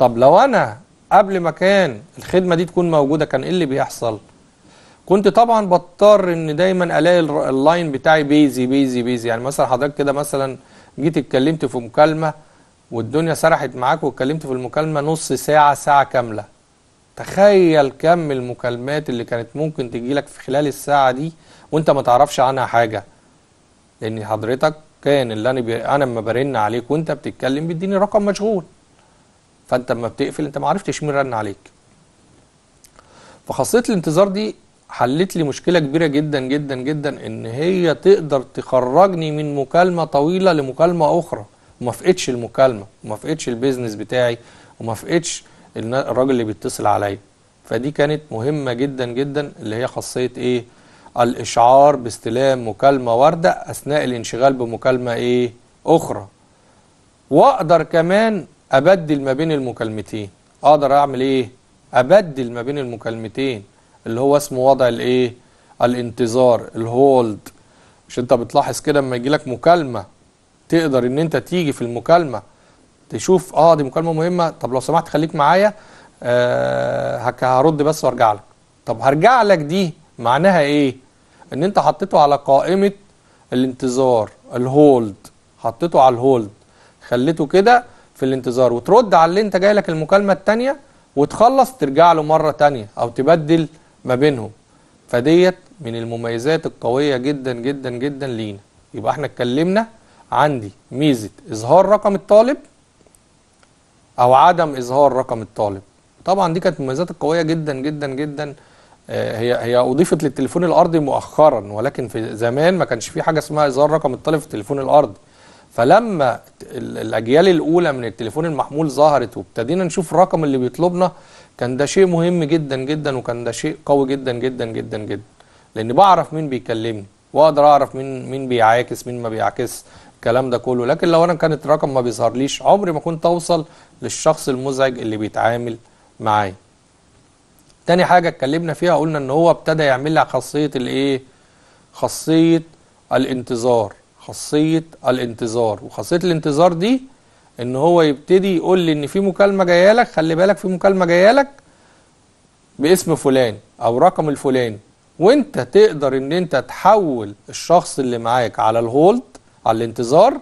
طب لو انا قبل ما كان الخدمه دي تكون موجوده كان ايه اللي بيحصل كنت طبعا بضطر ان دايما الاقي اللاين بتاعي بيزي بيزي بيزي يعني مثلا حضرتك كده مثلا جيت اتكلمت في مكالمه والدنيا سرحت معاك واتكلمت في المكالمه نص ساعه ساعه كامله تخيل كم المكالمات اللي كانت ممكن تجيلك في خلال الساعة دي وانت ما تعرفش عنها حاجة لان حضرتك كان اللي انا بي... انا لما برن عليك وانت بتتكلم بيديني رقم مشغول فانت لما بتقفل انت ما عرفتش مين رن عليك فخاصيه الانتظار دي حلت لي مشكله كبيره جدا جدا جدا ان هي تقدر تخرجني من مكالمه طويله لمكالمه اخرى وما فقتش المكالمه وما فقتش البيزنس بتاعي وما فقتش الراجل اللي بيتصل عليا فدي كانت مهمة جدا جدا اللي هي خاصية ايه الاشعار باستلام مكالمة وردة اثناء الانشغال بمكالمة ايه اخرى واقدر كمان ابدل ما بين المكالمتين اقدر اعمل ايه ابدل ما بين المكالمتين اللي هو اسمه وضع الايه الانتظار الهولد مش انت بتلاحظ كده لما يجيلك مكالمة تقدر ان انت تيجي في المكالمة تشوف اه دي مكالمه مهمه طب لو سمحت خليك معايا آه هرد بس وارجع لك طب هرجع لك دي معناها ايه ان انت حطيته على قائمه الانتظار الهولد حطيته على الهولد خليته كده في الانتظار وترد على اللي انت جاي لك المكالمه الثانيه وتخلص ترجع له مره ثانيه او تبدل ما بينهم فديت من المميزات القويه جدا جدا جدا لينا يبقى احنا اتكلمنا عندي ميزه اظهار رقم الطالب او عدم اظهار رقم الطالب طبعا دي كانت مميزات قويه جدا جدا جدا آه، هي هي اضيفت للتليفون الارضي مؤخرا ولكن في زمان ما كانش في حاجه اسمها اظهار رقم الطالب في التليفون الارضي فلما الاجيال الاولى من التليفون المحمول ظهرت وابتدينا نشوف الرقم اللي بيطلبنا كان ده شيء مهم جدا جدا وكان ده شيء قوي جدا جدا جدا جدا لان بعرف مين بيكلمني واقدر اعرف مين مين بيعاكس مين ما بيعاكس الكلام ده كله لكن لو انا كانت الرقم ما بيظهرليش عمري ما كنت اوصل للشخص المزعج اللي بيتعامل معاه تاني حاجة اتكلمنا فيها قلنا ان هو ابتدى يعمل لها خاصية الايه خاصية الانتظار خاصية الانتظار وخاصية الانتظار دي ان هو يبتدي يقول لي ان في مكالمة جاية لك خلي بالك في مكالمة جاية لك باسم فلان او رقم الفلاني وانت تقدر ان انت تحول الشخص اللي معاك على الهولد على الانتظار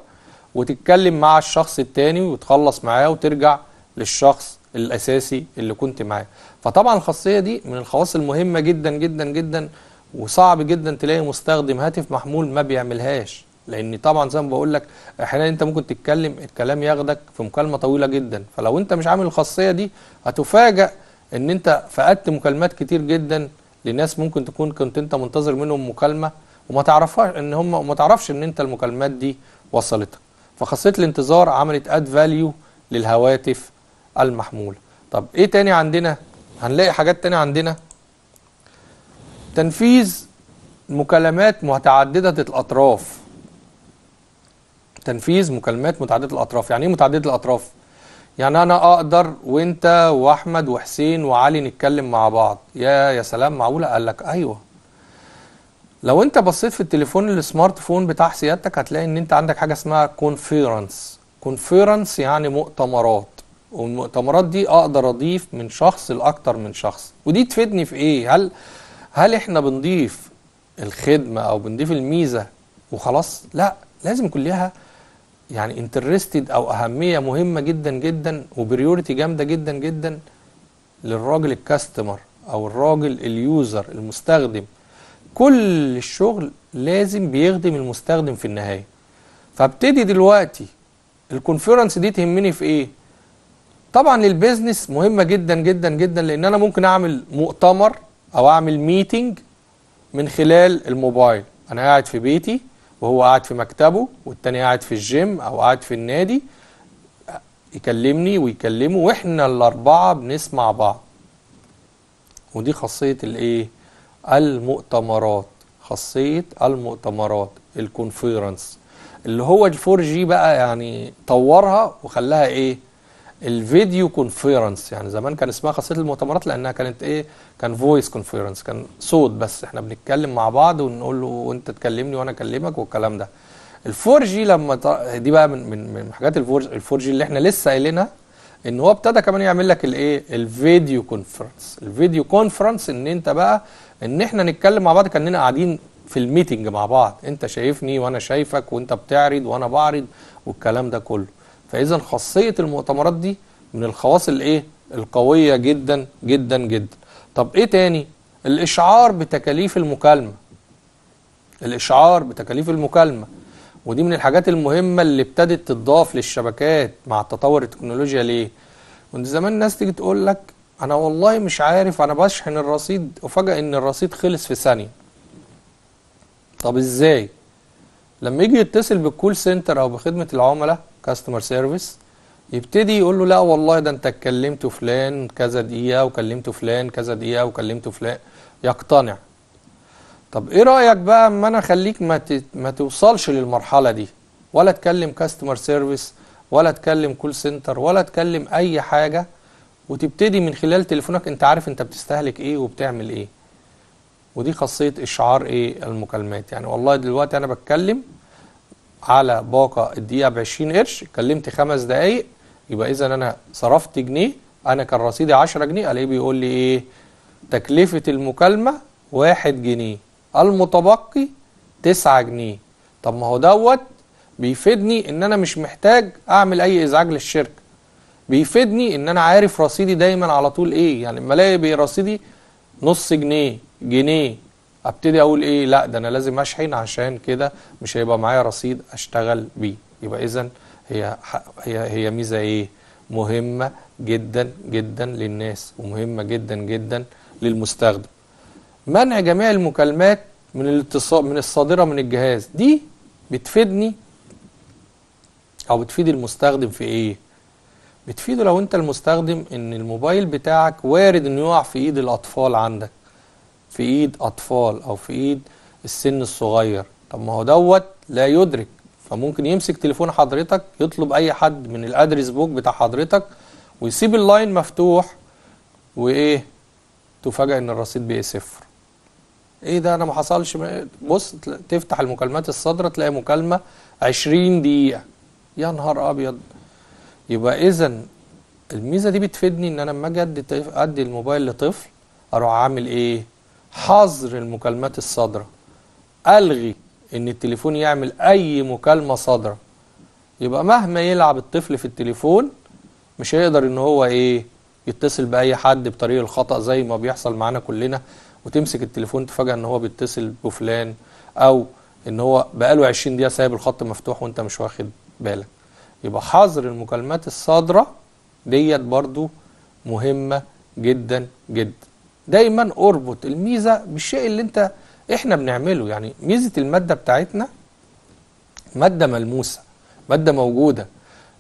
وتتكلم مع الشخص التاني وتخلص معاه وترجع للشخص الأساسي اللي كنت معاه فطبعا الخاصية دي من الخواص المهمة جدا جدا جدا وصعب جدا تلاقي مستخدم هاتف محمول ما بيعملهاش لان طبعا زي ما بقول لك احيانا انت ممكن تتكلم الكلام ياخدك في مكالمه طويله جدا فلو انت مش عامل الخاصيه دي هتفاجئ ان انت فقدت مكالمات كتير جدا لناس ممكن تكون كنت انت منتظر منهم مكالمه وما تعرفهاش ان هم وما تعرفش ان انت المكالمات دي وصلتك فخاصية الانتظار عملت اد فاليو للهواتف المحمولة طب ايه تاني عندنا هنلاقي حاجات تاني عندنا تنفيذ مكالمات متعددة الاطراف تنفيذ مكالمات متعددة الاطراف يعني ايه متعددة الاطراف يعني انا اقدر وانت واحمد وحسين وعلي نتكلم مع بعض يا يا سلام معقولة قال لك ايوه لو انت بصيت في التليفون السمارت فون بتاع سيادتك هتلاقي ان انت عندك حاجه اسمها كونفيرنس كونفيرنس يعني مؤتمرات والمؤتمرات دي اقدر اضيف من شخص لاكتر من شخص ودي تفيدني في ايه هل هل احنا بنضيف الخدمه او بنضيف الميزه وخلاص لا لازم يكون ليها يعني انترستد او اهميه مهمه جدا جدا وبريوريتي جامده جدا جدا للراجل الكاستمر او الراجل اليوزر المستخدم كل الشغل لازم بيخدم المستخدم في النهاية فابتدي دلوقتي الكونفرنس دي تهمني في ايه طبعا البيزنس مهمة جدا جدا جدا لان انا ممكن اعمل مؤتمر او اعمل ميتنج من خلال الموبايل انا قاعد في بيتي وهو قاعد في مكتبه والتاني قاعد في الجيم او قاعد في النادي يكلمني ويكلمه واحنا الاربعه بنسمع بعض ودي خاصيه الايه المؤتمرات خاصية المؤتمرات الكونفيرنس اللي هو الفور جي بقى يعني طورها وخلاها ايه الفيديو كونفيرنس يعني زمان كان اسمها خاصيه المؤتمرات لانها كانت ايه كان فويس كونفيرنس كان صوت بس احنا بنتكلم مع بعض ونقول له وانت تكلمني وانا اكلمك والكلام ده الفور جي لما دي بقى من من, من حاجات الفور جي اللي احنا لسه قايلينها ان هو ابتدى كمان يعمل لك الايه الفيديو كونفرنس الفيديو كونفرنس ان انت بقى ان احنا نتكلم مع بعض كاننا قاعدين في الميتنج مع بعض انت شايفني وانا شايفك وانت بتعرض وانا بعرض والكلام ده كله فاذا خاصيه المؤتمرات دي من الخواص الايه القويه جدا جدا جدا طب ايه تاني الاشعار بتكاليف المكالمه الاشعار بتكاليف المكالمه ودي من الحاجات المهمه اللي ابتدت تتضاف للشبكات مع تطور التكنولوجيا ليه كنت زمان الناس تيجي تقول لك انا والله مش عارف انا بشحن الرصيد وفجأة ان الرصيد خلص في ثانية طب ازاي لما يجي يتصل بالكول سنتر او بخدمة العملاء كاستمر سيرفيس يبتدي يقول له لا والله ده انت اتكلمت فلان كذا دقيقة وكلمت فلان كذا دقيقة وكلمت فلان يقتنع طب ايه رأيك بقى اما انا اخليك ما, ما توصلش للمرحلة دي ولا تكلم كاستمر سيرفيس ولا تكلم كول سنتر ولا تكلم اي حاجة وتبتدي من خلال تليفونك انت عارف انت بتستهلك ايه وبتعمل ايه ودي خاصية اشعار ايه المكالمات يعني والله دلوقتي انا بتكلم على باقة الدقيقة ب 20 قرش اتكلمت خمس دقايق يبقى اذا انا صرفت جنيه انا كان رصيدي 10 جنيه الاقيه بيقول لي ايه تكلفة المكالمة 1 جنيه المتبقي 9 جنيه طب ما هو دوت بيفيدني ان انا مش محتاج اعمل اي ازعاج للشركه بيفيدني ان انا عارف رصيدي دايما على طول ايه يعني لما الاقي رصيدي نص جنيه جنيه ابتدي اقول ايه لا ده انا لازم اشحن عشان كده مش هيبقى معايا رصيد اشتغل بيه يبقى اذا هي هي هي ميزه ايه مهمه جدا جدا للناس ومهمه جدا جدا للمستخدم منع جميع المكالمات من الاتصال من الصادره من الجهاز دي بتفيدني او بتفيد المستخدم في ايه بتفيده لو انت المستخدم ان الموبايل بتاعك وارد انه يقع في ايد الاطفال عندك في ايد اطفال او في ايد السن الصغير طب ما هو دوت لا يدرك فممكن يمسك تليفون حضرتك يطلب اي حد من الادرس بوك بتاع حضرتك ويسيب اللاين مفتوح وايه تفاجئ ان الرصيد بقى صفر ايه ده انا ما حصلش بص تفتح المكالمات الصادره تلاقي مكالمه 20 دقيقه يا نهار ابيض يبقى اذا الميزه دي بتفيدني ان انا لما اجي ادي الموبايل لطفل اروح عامل ايه حظر المكالمات الصادره الغي ان التليفون يعمل اي مكالمه صادره يبقى مهما يلعب الطفل في التليفون مش هيقدر ان هو ايه يتصل باي حد بطريق الخطا زي ما بيحصل معانا كلنا وتمسك التليفون تفاجئ ان هو بيتصل بفلان او ان هو بقاله 20 دقيقه سايب الخط مفتوح وانت مش واخد بالك يبقى حظر المكالمات الصادرة ديت برضو مهمة جدا جدا دايما اربط الميزة بالشيء اللي انت احنا بنعمله يعني ميزة المادة بتاعتنا مادة ملموسة مادة موجودة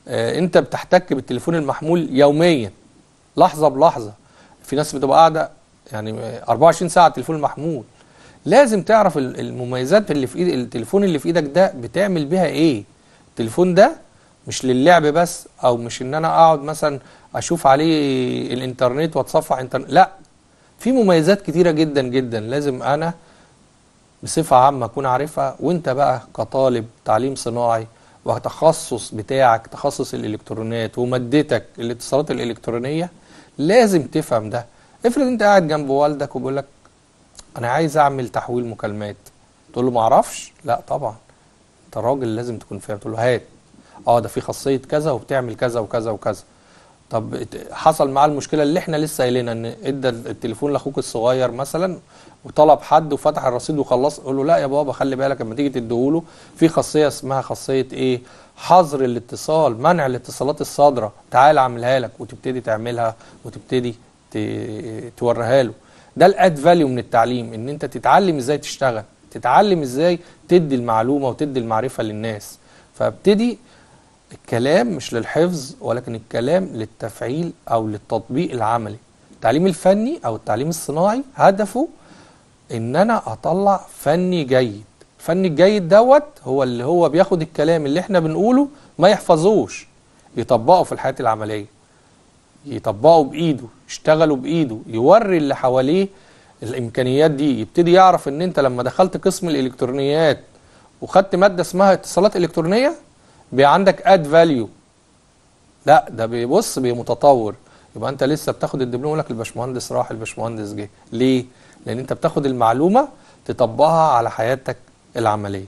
اه انت بتحتك بالتليفون المحمول يوميا لحظة بلحظة في ناس بتبقى قاعدة يعني 24 ساعة التليفون المحمول لازم تعرف المميزات اللي في ايد التليفون اللي في ايدك ده بتعمل بيها ايه التليفون ده مش للعب بس او مش ان انا اقعد مثلا اشوف عليه الانترنت واتصفح انترنت لا في مميزات كتيره جدا جدا لازم انا بصفه عامه اكون عارفها وانت بقى كطالب تعليم صناعي وتخصص بتاعك تخصص الالكترونات ومادتك الاتصالات الالكترونيه لازم تفهم ده افرض انت قاعد جنب والدك وبيقول لك انا عايز اعمل تحويل مكالمات تقول له ما اعرفش لا طبعا انت راجل لازم تكون فاهم تقول له هات اه ده في خاصيه كذا وبتعمل كذا وكذا وكذا طب حصل معاه المشكله اللي احنا لسه قايلينها ان ادى التليفون لاخوك الصغير مثلا وطلب حد وفتح الرصيد وخلص قول له لا يا بابا خلي بالك لما تيجي له في خاصيه اسمها خاصيه ايه حظر الاتصال منع الاتصالات الصادره تعال اعملها لك وتبتدي تعملها وتبتدي توريها له ده الاد فاليو من التعليم ان انت تتعلم ازاي تشتغل تتعلم ازاي تدي المعلومه وتدي المعرفه للناس فابتدي الكلام مش للحفظ ولكن الكلام للتفعيل أو للتطبيق العملي التعليم الفني أو التعليم الصناعي هدفه إن أنا أطلع فني جيد الفن الجيد دوت هو اللي هو بياخد الكلام اللي احنا بنقوله ما يحفظوش يطبقه في الحياة العملية يطبقه بإيده يشتغله بإيده يوري اللي حواليه الإمكانيات دي يبتدي يعرف إن أنت لما دخلت قسم الإلكترونيات وخدت مادة اسمها اتصالات إلكترونية بيبقى عندك اد فاليو لا ده بيبص متطور يبقى انت لسه بتاخد الدبلوم يقول لك الباشمهندس راح الباشمهندس جه ليه لان انت بتاخد المعلومه تطبقها على حياتك العمليه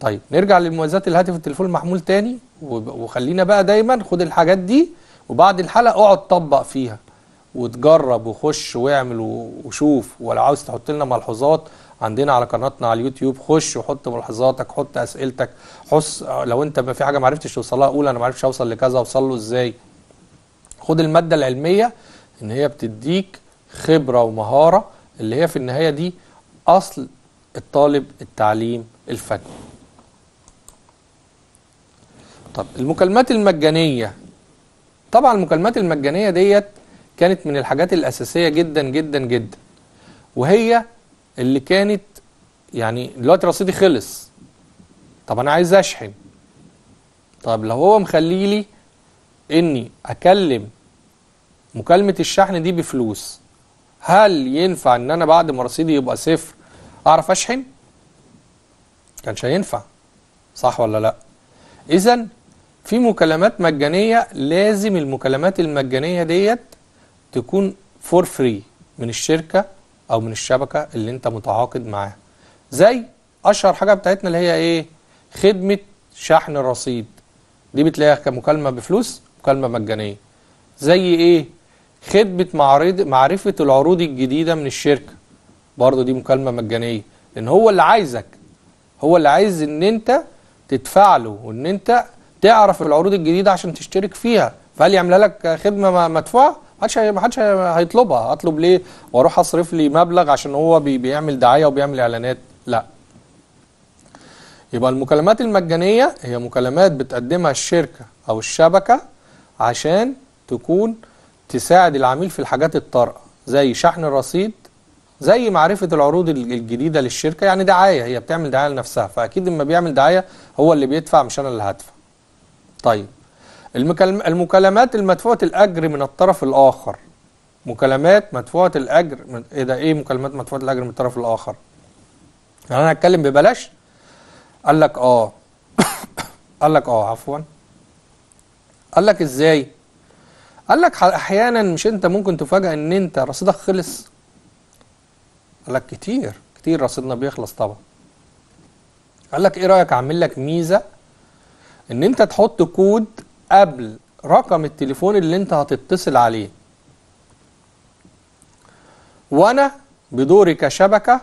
طيب نرجع لمميزات الهاتف التليفون المحمول تاني وخلينا بقى دايما خد الحاجات دي وبعد الحلقه اقعد طبق فيها وتجرب وخش واعمل وشوف ولو عاوز تحط لنا ملحوظات عندنا على قناتنا على اليوتيوب خش وحط ملاحظاتك حط اسئلتك حس لو انت في حاجه ما عرفتش توصلها قول انا ما عرفتش اوصل لكذا اوصل له ازاي خد الماده العلميه ان هي بتديك خبره ومهاره اللي هي في النهايه دي اصل الطالب التعليم الفني طب المكالمات المجانيه طبعا المكالمات المجانيه ديت كانت من الحاجات الاساسيه جدا جدا جدا وهي اللي كانت يعني دلوقتي رصيدي خلص طب انا عايز اشحن طب لو هو مخلي لي اني اكلم مكالمه الشحن دي بفلوس هل ينفع ان انا بعد ما رصيدي يبقى صفر اعرف اشحن كانش هينفع صح ولا لا اذا في مكالمات مجانيه لازم المكالمات المجانيه ديت تكون فور فري من الشركه او من الشبكه اللي انت متعاقد معاها زي اشهر حاجه بتاعتنا اللي هي ايه خدمه شحن الرصيد دي بتلاقيها كمكالمه بفلوس مكالمه مجانيه زي ايه خدمه معرض معرفه العروض الجديده من الشركه برضه دي مكالمه مجانيه لان هو اللي عايزك هو اللي عايز ان انت تدفع له وان انت تعرف العروض الجديده عشان تشترك فيها فهل يعملها لك خدمه مدفوعه حدش ما حدش هيطلبها هطلب ليه واروح اصرف لي مبلغ عشان هو بيعمل دعايه وبيعمل اعلانات لا يبقى المكالمات المجانيه هي مكالمات بتقدمها الشركه او الشبكه عشان تكون تساعد العميل في الحاجات الطارئه زي شحن الرصيد زي معرفه العروض الجديده للشركه يعني دعايه هي بتعمل دعايه لنفسها فاكيد لما بيعمل دعايه هو اللي بيدفع مش انا اللي هدفع طيب المكالمات المدفوعة الأجر من الطرف الآخر مكالمات مدفوعة الأجر من إيه ده إيه مكالمات مدفوعة الأجر من الطرف الآخر؟ يعني أنا هتكلم ببلاش؟ قال لك آه قال لك آه عفوا قال لك إزاي؟ قال لك أحيانا مش أنت ممكن تفاجأ إن أنت رصيدك خلص قال لك كتير كتير رصيدنا بيخلص طبعا قال لك إيه رأيك أعمل لك ميزة إن أنت تحط كود قبل رقم التليفون اللي انت هتتصل عليه وانا بدوري كشبكه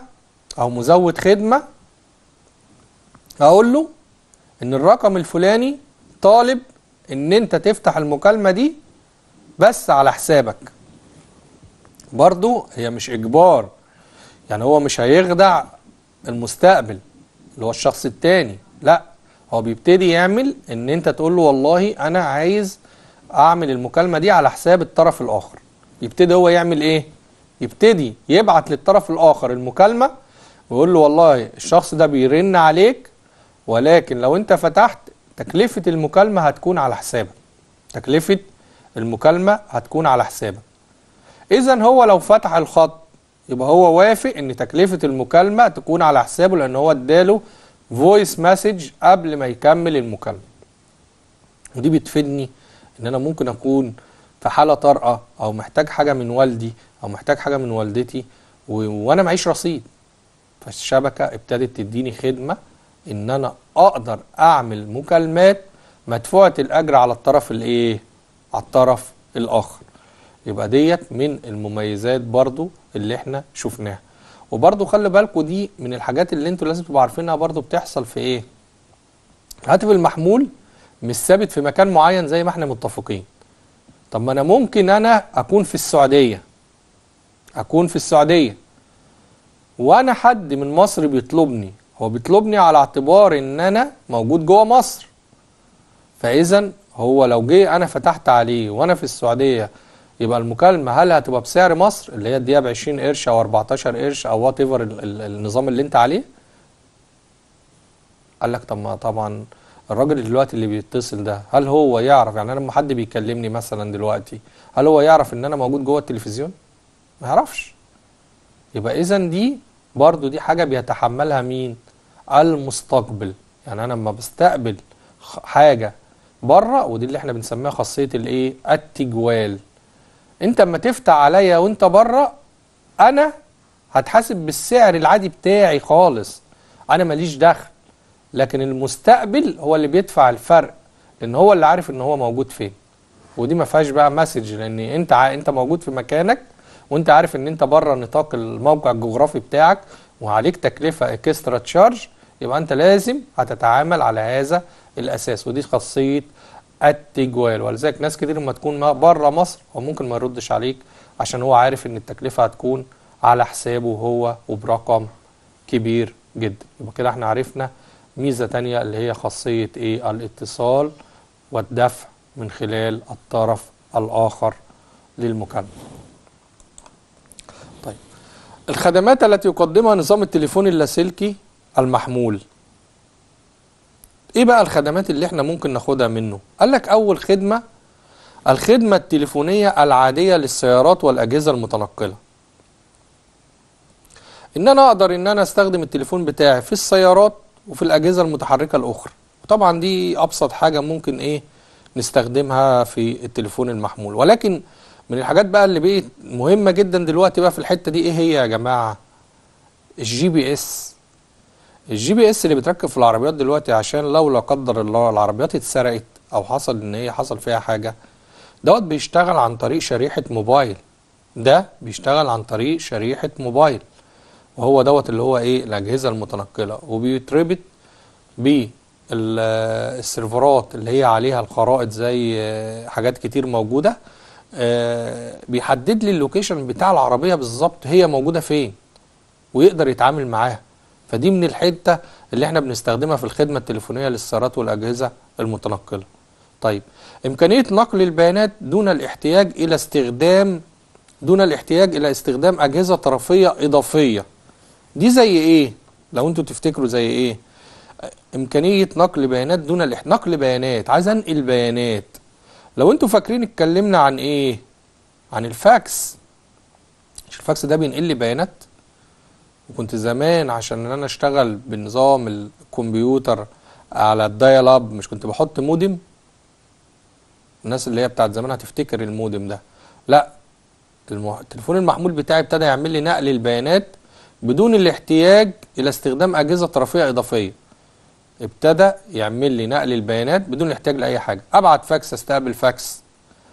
او مزود خدمه اقول له ان الرقم الفلاني طالب ان انت تفتح المكالمه دي بس على حسابك برضو هي مش اجبار يعني هو مش هيخدع المستقبل اللي هو الشخص التاني لا هو بيبتدي يعمل ان انت تقول له والله انا عايز اعمل المكالمه دي على حساب الطرف الاخر يبتدي هو يعمل ايه يبتدي يبعت للطرف الاخر المكالمه ويقول له والله الشخص ده بيرن عليك ولكن لو انت فتحت تكلفه المكالمه هتكون على حسابك تكلفه المكالمه هتكون على حسابك اذا هو لو فتح الخط يبقى هو وافق ان تكلفه المكالمه تكون على حسابه لان هو اداله فويس مسج قبل ما يكمل المكالمه ودي بتفيدني ان انا ممكن اكون في حاله طارئه او محتاج حاجه من والدي او محتاج حاجه من والدتي و... وانا معيش رصيد فالشبكه ابتدت تديني خدمه ان انا اقدر اعمل مكالمات مدفوعه الاجر على الطرف الايه على الطرف الاخر يبقى ديت من المميزات برضو اللي احنا شفناها وبرضو خلي بالكوا دي من الحاجات اللي انتوا لازم تبقوا عارفينها برضو بتحصل في ايه الهاتف المحمول مش ثابت في مكان معين زي ما احنا متفقين طب ما انا ممكن انا اكون في السعوديه اكون في السعوديه وانا حد من مصر بيطلبني هو بيطلبني على اعتبار ان انا موجود جوه مصر فاذا هو لو جه انا فتحت عليه وانا في السعوديه يبقى المكالمه هل هتبقى بسعر مصر اللي هي الدقيقه ب 20 قرش او 14 قرش او وات ايفر النظام اللي انت عليه قال لك طب ما طبعا الراجل دلوقتي اللي بيتصل ده هل هو يعرف يعني انا لما حد بيكلمني مثلا دلوقتي هل هو يعرف ان انا موجود جوه التلفزيون ما يعرفش يبقى اذا دي برضو دي حاجه بيتحملها مين المستقبل يعني انا لما بستقبل حاجه بره ودي اللي احنا بنسميها خاصيه الايه التجوال انت اما تفتح عليا وانت بره انا هتحاسب بالسعر العادي بتاعي خالص انا ماليش دخل لكن المستقبل هو اللي بيدفع الفرق لان هو اللي عارف ان هو موجود فين ودي ما فيهاش بقى مسج لان انت ع... انت موجود في مكانك وانت عارف ان انت بره نطاق الموقع الجغرافي بتاعك وعليك تكلفه اكسترا تشارج يبقى انت لازم هتتعامل على هذا الاساس ودي خاصيه التجوال ولذلك ناس كتير لما تكون بره مصر هو ممكن ما يردش عليك عشان هو عارف ان التكلفه هتكون على حسابه هو وبرقم كبير جدا يبقى كده احنا عرفنا ميزه تانية اللي هي خاصيه ايه الاتصال والدفع من خلال الطرف الاخر للمكالمه طيب الخدمات التي يقدمها نظام التليفون اللاسلكي المحمول ايه بقى الخدمات اللي احنا ممكن ناخدها منه قال لك اول خدمه الخدمه التليفونيه العاديه للسيارات والاجهزه المتنقله ان انا اقدر ان انا استخدم التليفون بتاعي في السيارات وفي الاجهزه المتحركه الاخرى طبعا دي ابسط حاجه ممكن ايه نستخدمها في التليفون المحمول ولكن من الحاجات بقى اللي بقت مهمه جدا دلوقتي بقى في الحته دي ايه هي يا جماعه الجي بي اس الجي بي اس اللي بتركب في العربيات دلوقتي عشان لو لا قدر الله العربيات اتسرقت او حصل ان هي حصل فيها حاجه دوت بيشتغل عن طريق شريحه موبايل ده بيشتغل عن طريق شريحه موبايل وهو دوت اللي هو ايه الاجهزه المتنقله وبيتربط بالسيرفرات اللي هي عليها الخرائط زي آه، حاجات كتير موجوده آه، بيحدد لي اللوكيشن بتاع العربيه بالظبط هي موجوده فين ويقدر يتعامل معاها فدي من الحته اللي احنا بنستخدمها في الخدمه التليفونيه للسيارات والاجهزه المتنقله طيب امكانيه نقل البيانات دون الاحتياج الى استخدام دون الاحتياج الى استخدام اجهزه طرفيه اضافيه دي زي ايه لو انتوا تفتكروا زي ايه امكانيه نقل بيانات دون الاح... نقل بيانات عايز انقل بيانات لو انتوا فاكرين اتكلمنا عن ايه عن الفاكس مش الفاكس ده بينقل لي بيانات وكنت زمان عشان ان انا اشتغل بنظام الكمبيوتر على الدايل اب مش كنت بحط مودم الناس اللي هي بتاعت زمان هتفتكر المودم ده لا التليفون المحمول بتاعي ابتدى يعمل لي نقل البيانات بدون الاحتياج الى استخدام اجهزه طرفيه اضافيه ابتدى يعمل لي نقل البيانات بدون الاحتياج لاي حاجه ابعت فاكس استقبل فاكس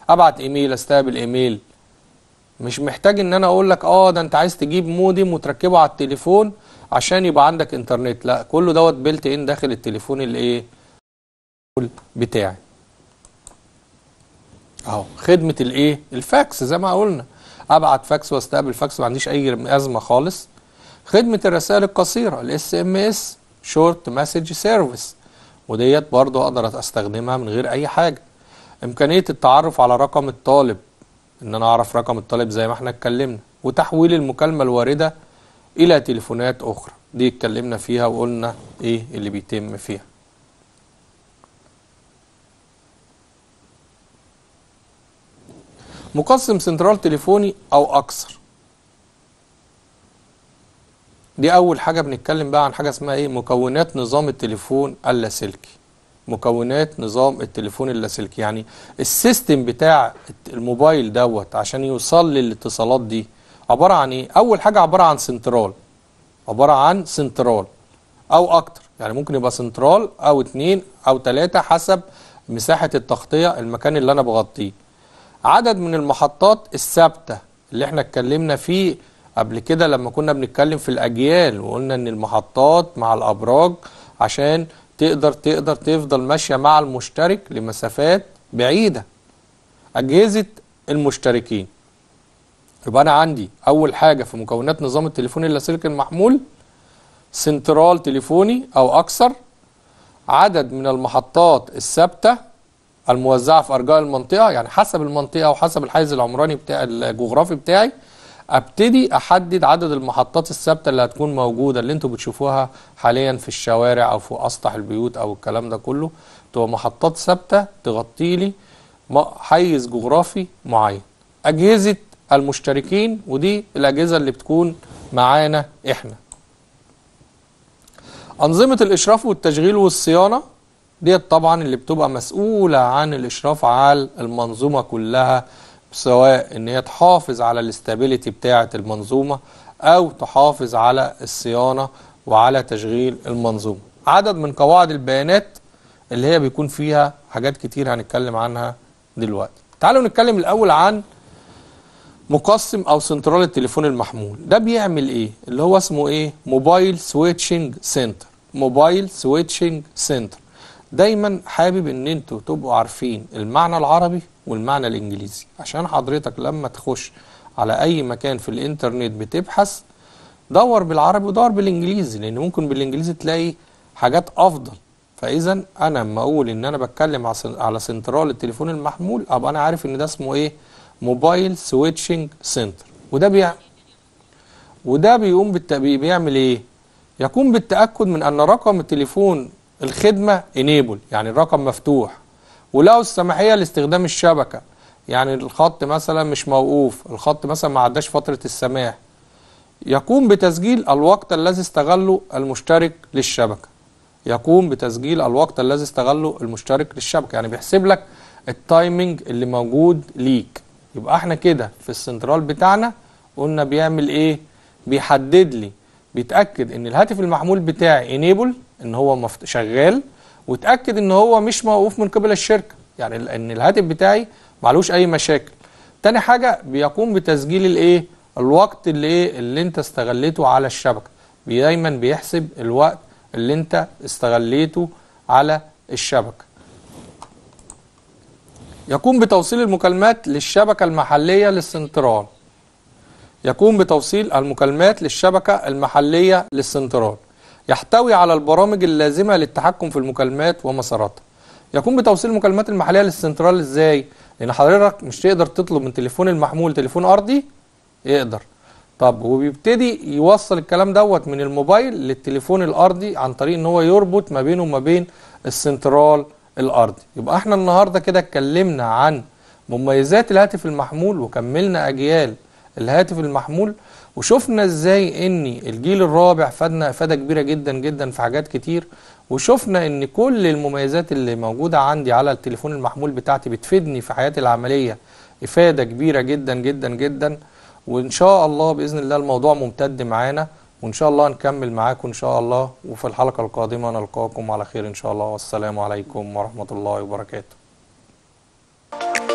ابعت ايميل استقبل ايميل مش محتاج ان انا اقول لك اه ده انت عايز تجيب مودم وتركبه على التليفون عشان يبقى عندك انترنت لا كله دوت بيلت ان داخل التليفون الايه بتاعي اهو خدمه الايه الفاكس زي ما قلنا ابعت فاكس واستقبل فاكس ما عنديش اي ازمه خالص خدمه الرسائل القصيره الاس ام اس شورت مسج سيرفيس وديت برضو اقدر استخدمها من غير اي حاجه امكانيه التعرف على رقم الطالب ان انا اعرف رقم الطالب زي ما احنا اتكلمنا وتحويل المكالمه الوارده الى تليفونات اخرى دي اتكلمنا فيها وقلنا ايه اللي بيتم فيها مقسم سنترال تليفوني او اكثر دي اول حاجه بنتكلم بقى عن حاجه اسمها ايه مكونات نظام التليفون اللاسلكي مكونات نظام التليفون اللاسلكي يعني السيستم بتاع الموبايل دوت عشان يوصل للاتصالات دي عبارة عن ايه اول حاجة عبارة عن سنترال عبارة عن سنترال او اكتر يعني ممكن يبقى سنترال او اتنين او تلاتة حسب مساحة التغطية المكان اللي انا بغطيه عدد من المحطات الثابتة اللي احنا اتكلمنا فيه قبل كده لما كنا بنتكلم في الاجيال وقلنا ان المحطات مع الابراج عشان تقدر تقدر تفضل ماشية مع المشترك لمسافات بعيدة أجهزة المشتركين يبقى أنا عندي أول حاجة في مكونات نظام التليفون اللاسلكي المحمول سنترال تليفوني أو أكثر عدد من المحطات الثابتة الموزعة في أرجاء المنطقة يعني حسب المنطقة وحسب الحيز العمراني بتاع الجغرافي بتاعي ابتدي احدد عدد المحطات الثابته اللي هتكون موجوده اللي انتوا بتشوفوها حاليا في الشوارع او في اسطح البيوت او الكلام ده كله تبقى محطات ثابته تغطي لي حيز جغرافي معين اجهزه المشتركين ودي الاجهزه اللي بتكون معانا احنا انظمه الاشراف والتشغيل والصيانه ديت طبعا اللي بتبقى مسؤوله عن الاشراف على المنظومه كلها سواء ان هي تحافظ على الاستابيليتي بتاعه المنظومه او تحافظ على الصيانه وعلى تشغيل المنظومه عدد من قواعد البيانات اللي هي بيكون فيها حاجات كتير هنتكلم عنها دلوقتي تعالوا نتكلم الاول عن مقسم او سنترال التليفون المحمول ده بيعمل ايه اللي هو اسمه ايه موبايل سويتشنج سنتر موبايل سويتشنج سنتر دايما حابب ان انتوا تبقوا عارفين المعنى العربي والمعنى الانجليزي عشان حضرتك لما تخش على اي مكان في الانترنت بتبحث دور بالعربي ودور بالانجليزي لان ممكن بالانجليزي تلاقي حاجات افضل فاذا انا لما اقول ان انا بتكلم على سنترال التليفون المحمول ابقى انا عارف ان ده اسمه ايه موبايل سويتشنج سنتر وده بيع وده بيقوم بالت... بيعمل ايه يقوم بالتاكد من ان رقم التليفون الخدمه انيبل يعني الرقم مفتوح ولقوا السماحيه لاستخدام الشبكه يعني الخط مثلا مش موقوف الخط مثلا ما عداش فتره السماح يقوم بتسجيل الوقت الذي استغله المشترك للشبكه يقوم بتسجيل الوقت الذي استغله المشترك للشبكه يعني بيحسب لك التايمنج اللي موجود ليك يبقى احنا كده في السنترال بتاعنا قلنا بيعمل ايه بيحدد لي بيتاكد ان الهاتف المحمول بتاعي انيبل ان هو شغال وتاكد ان هو مش موقوف من قبل الشركه يعني ان الهاتف بتاعي معلوش اي مشاكل تاني حاجه بيقوم بتسجيل الايه الوقت اللي ايه اللي انت استغليته على الشبكه دايما بيحسب الوقت اللي انت استغليته على الشبكه يقوم بتوصيل المكالمات للشبكه المحليه للسنترال يقوم بتوصيل المكالمات للشبكه المحليه للسنترال يحتوي على البرامج اللازمة للتحكم في المكالمات ومساراتها يقوم بتوصيل المكالمات المحلية للسنترال ازاي؟ لأن حضرتك مش تقدر تطلب من تليفون المحمول تليفون أرضي يقدر طب وبيبتدي يوصل الكلام دوت من الموبايل للتليفون الأرضي عن طريق إن هو يربط ما بينه وما بين السنترال الأرضي يبقى احنا النهاردة كده اتكلمنا عن مميزات الهاتف المحمول وكملنا أجيال الهاتف المحمول وشفنا ازاي ان الجيل الرابع فادنا افاده كبيره جدا جدا في حاجات كتير وشفنا ان كل المميزات اللي موجوده عندي على التليفون المحمول بتاعتي بتفيدني في حياتي العمليه افاده كبيره جدا جدا جدا وان شاء الله باذن الله الموضوع ممتد معانا وان شاء الله هنكمل معاكم ان شاء الله وفي الحلقه القادمه نلقاكم على خير ان شاء الله والسلام عليكم ورحمه الله وبركاته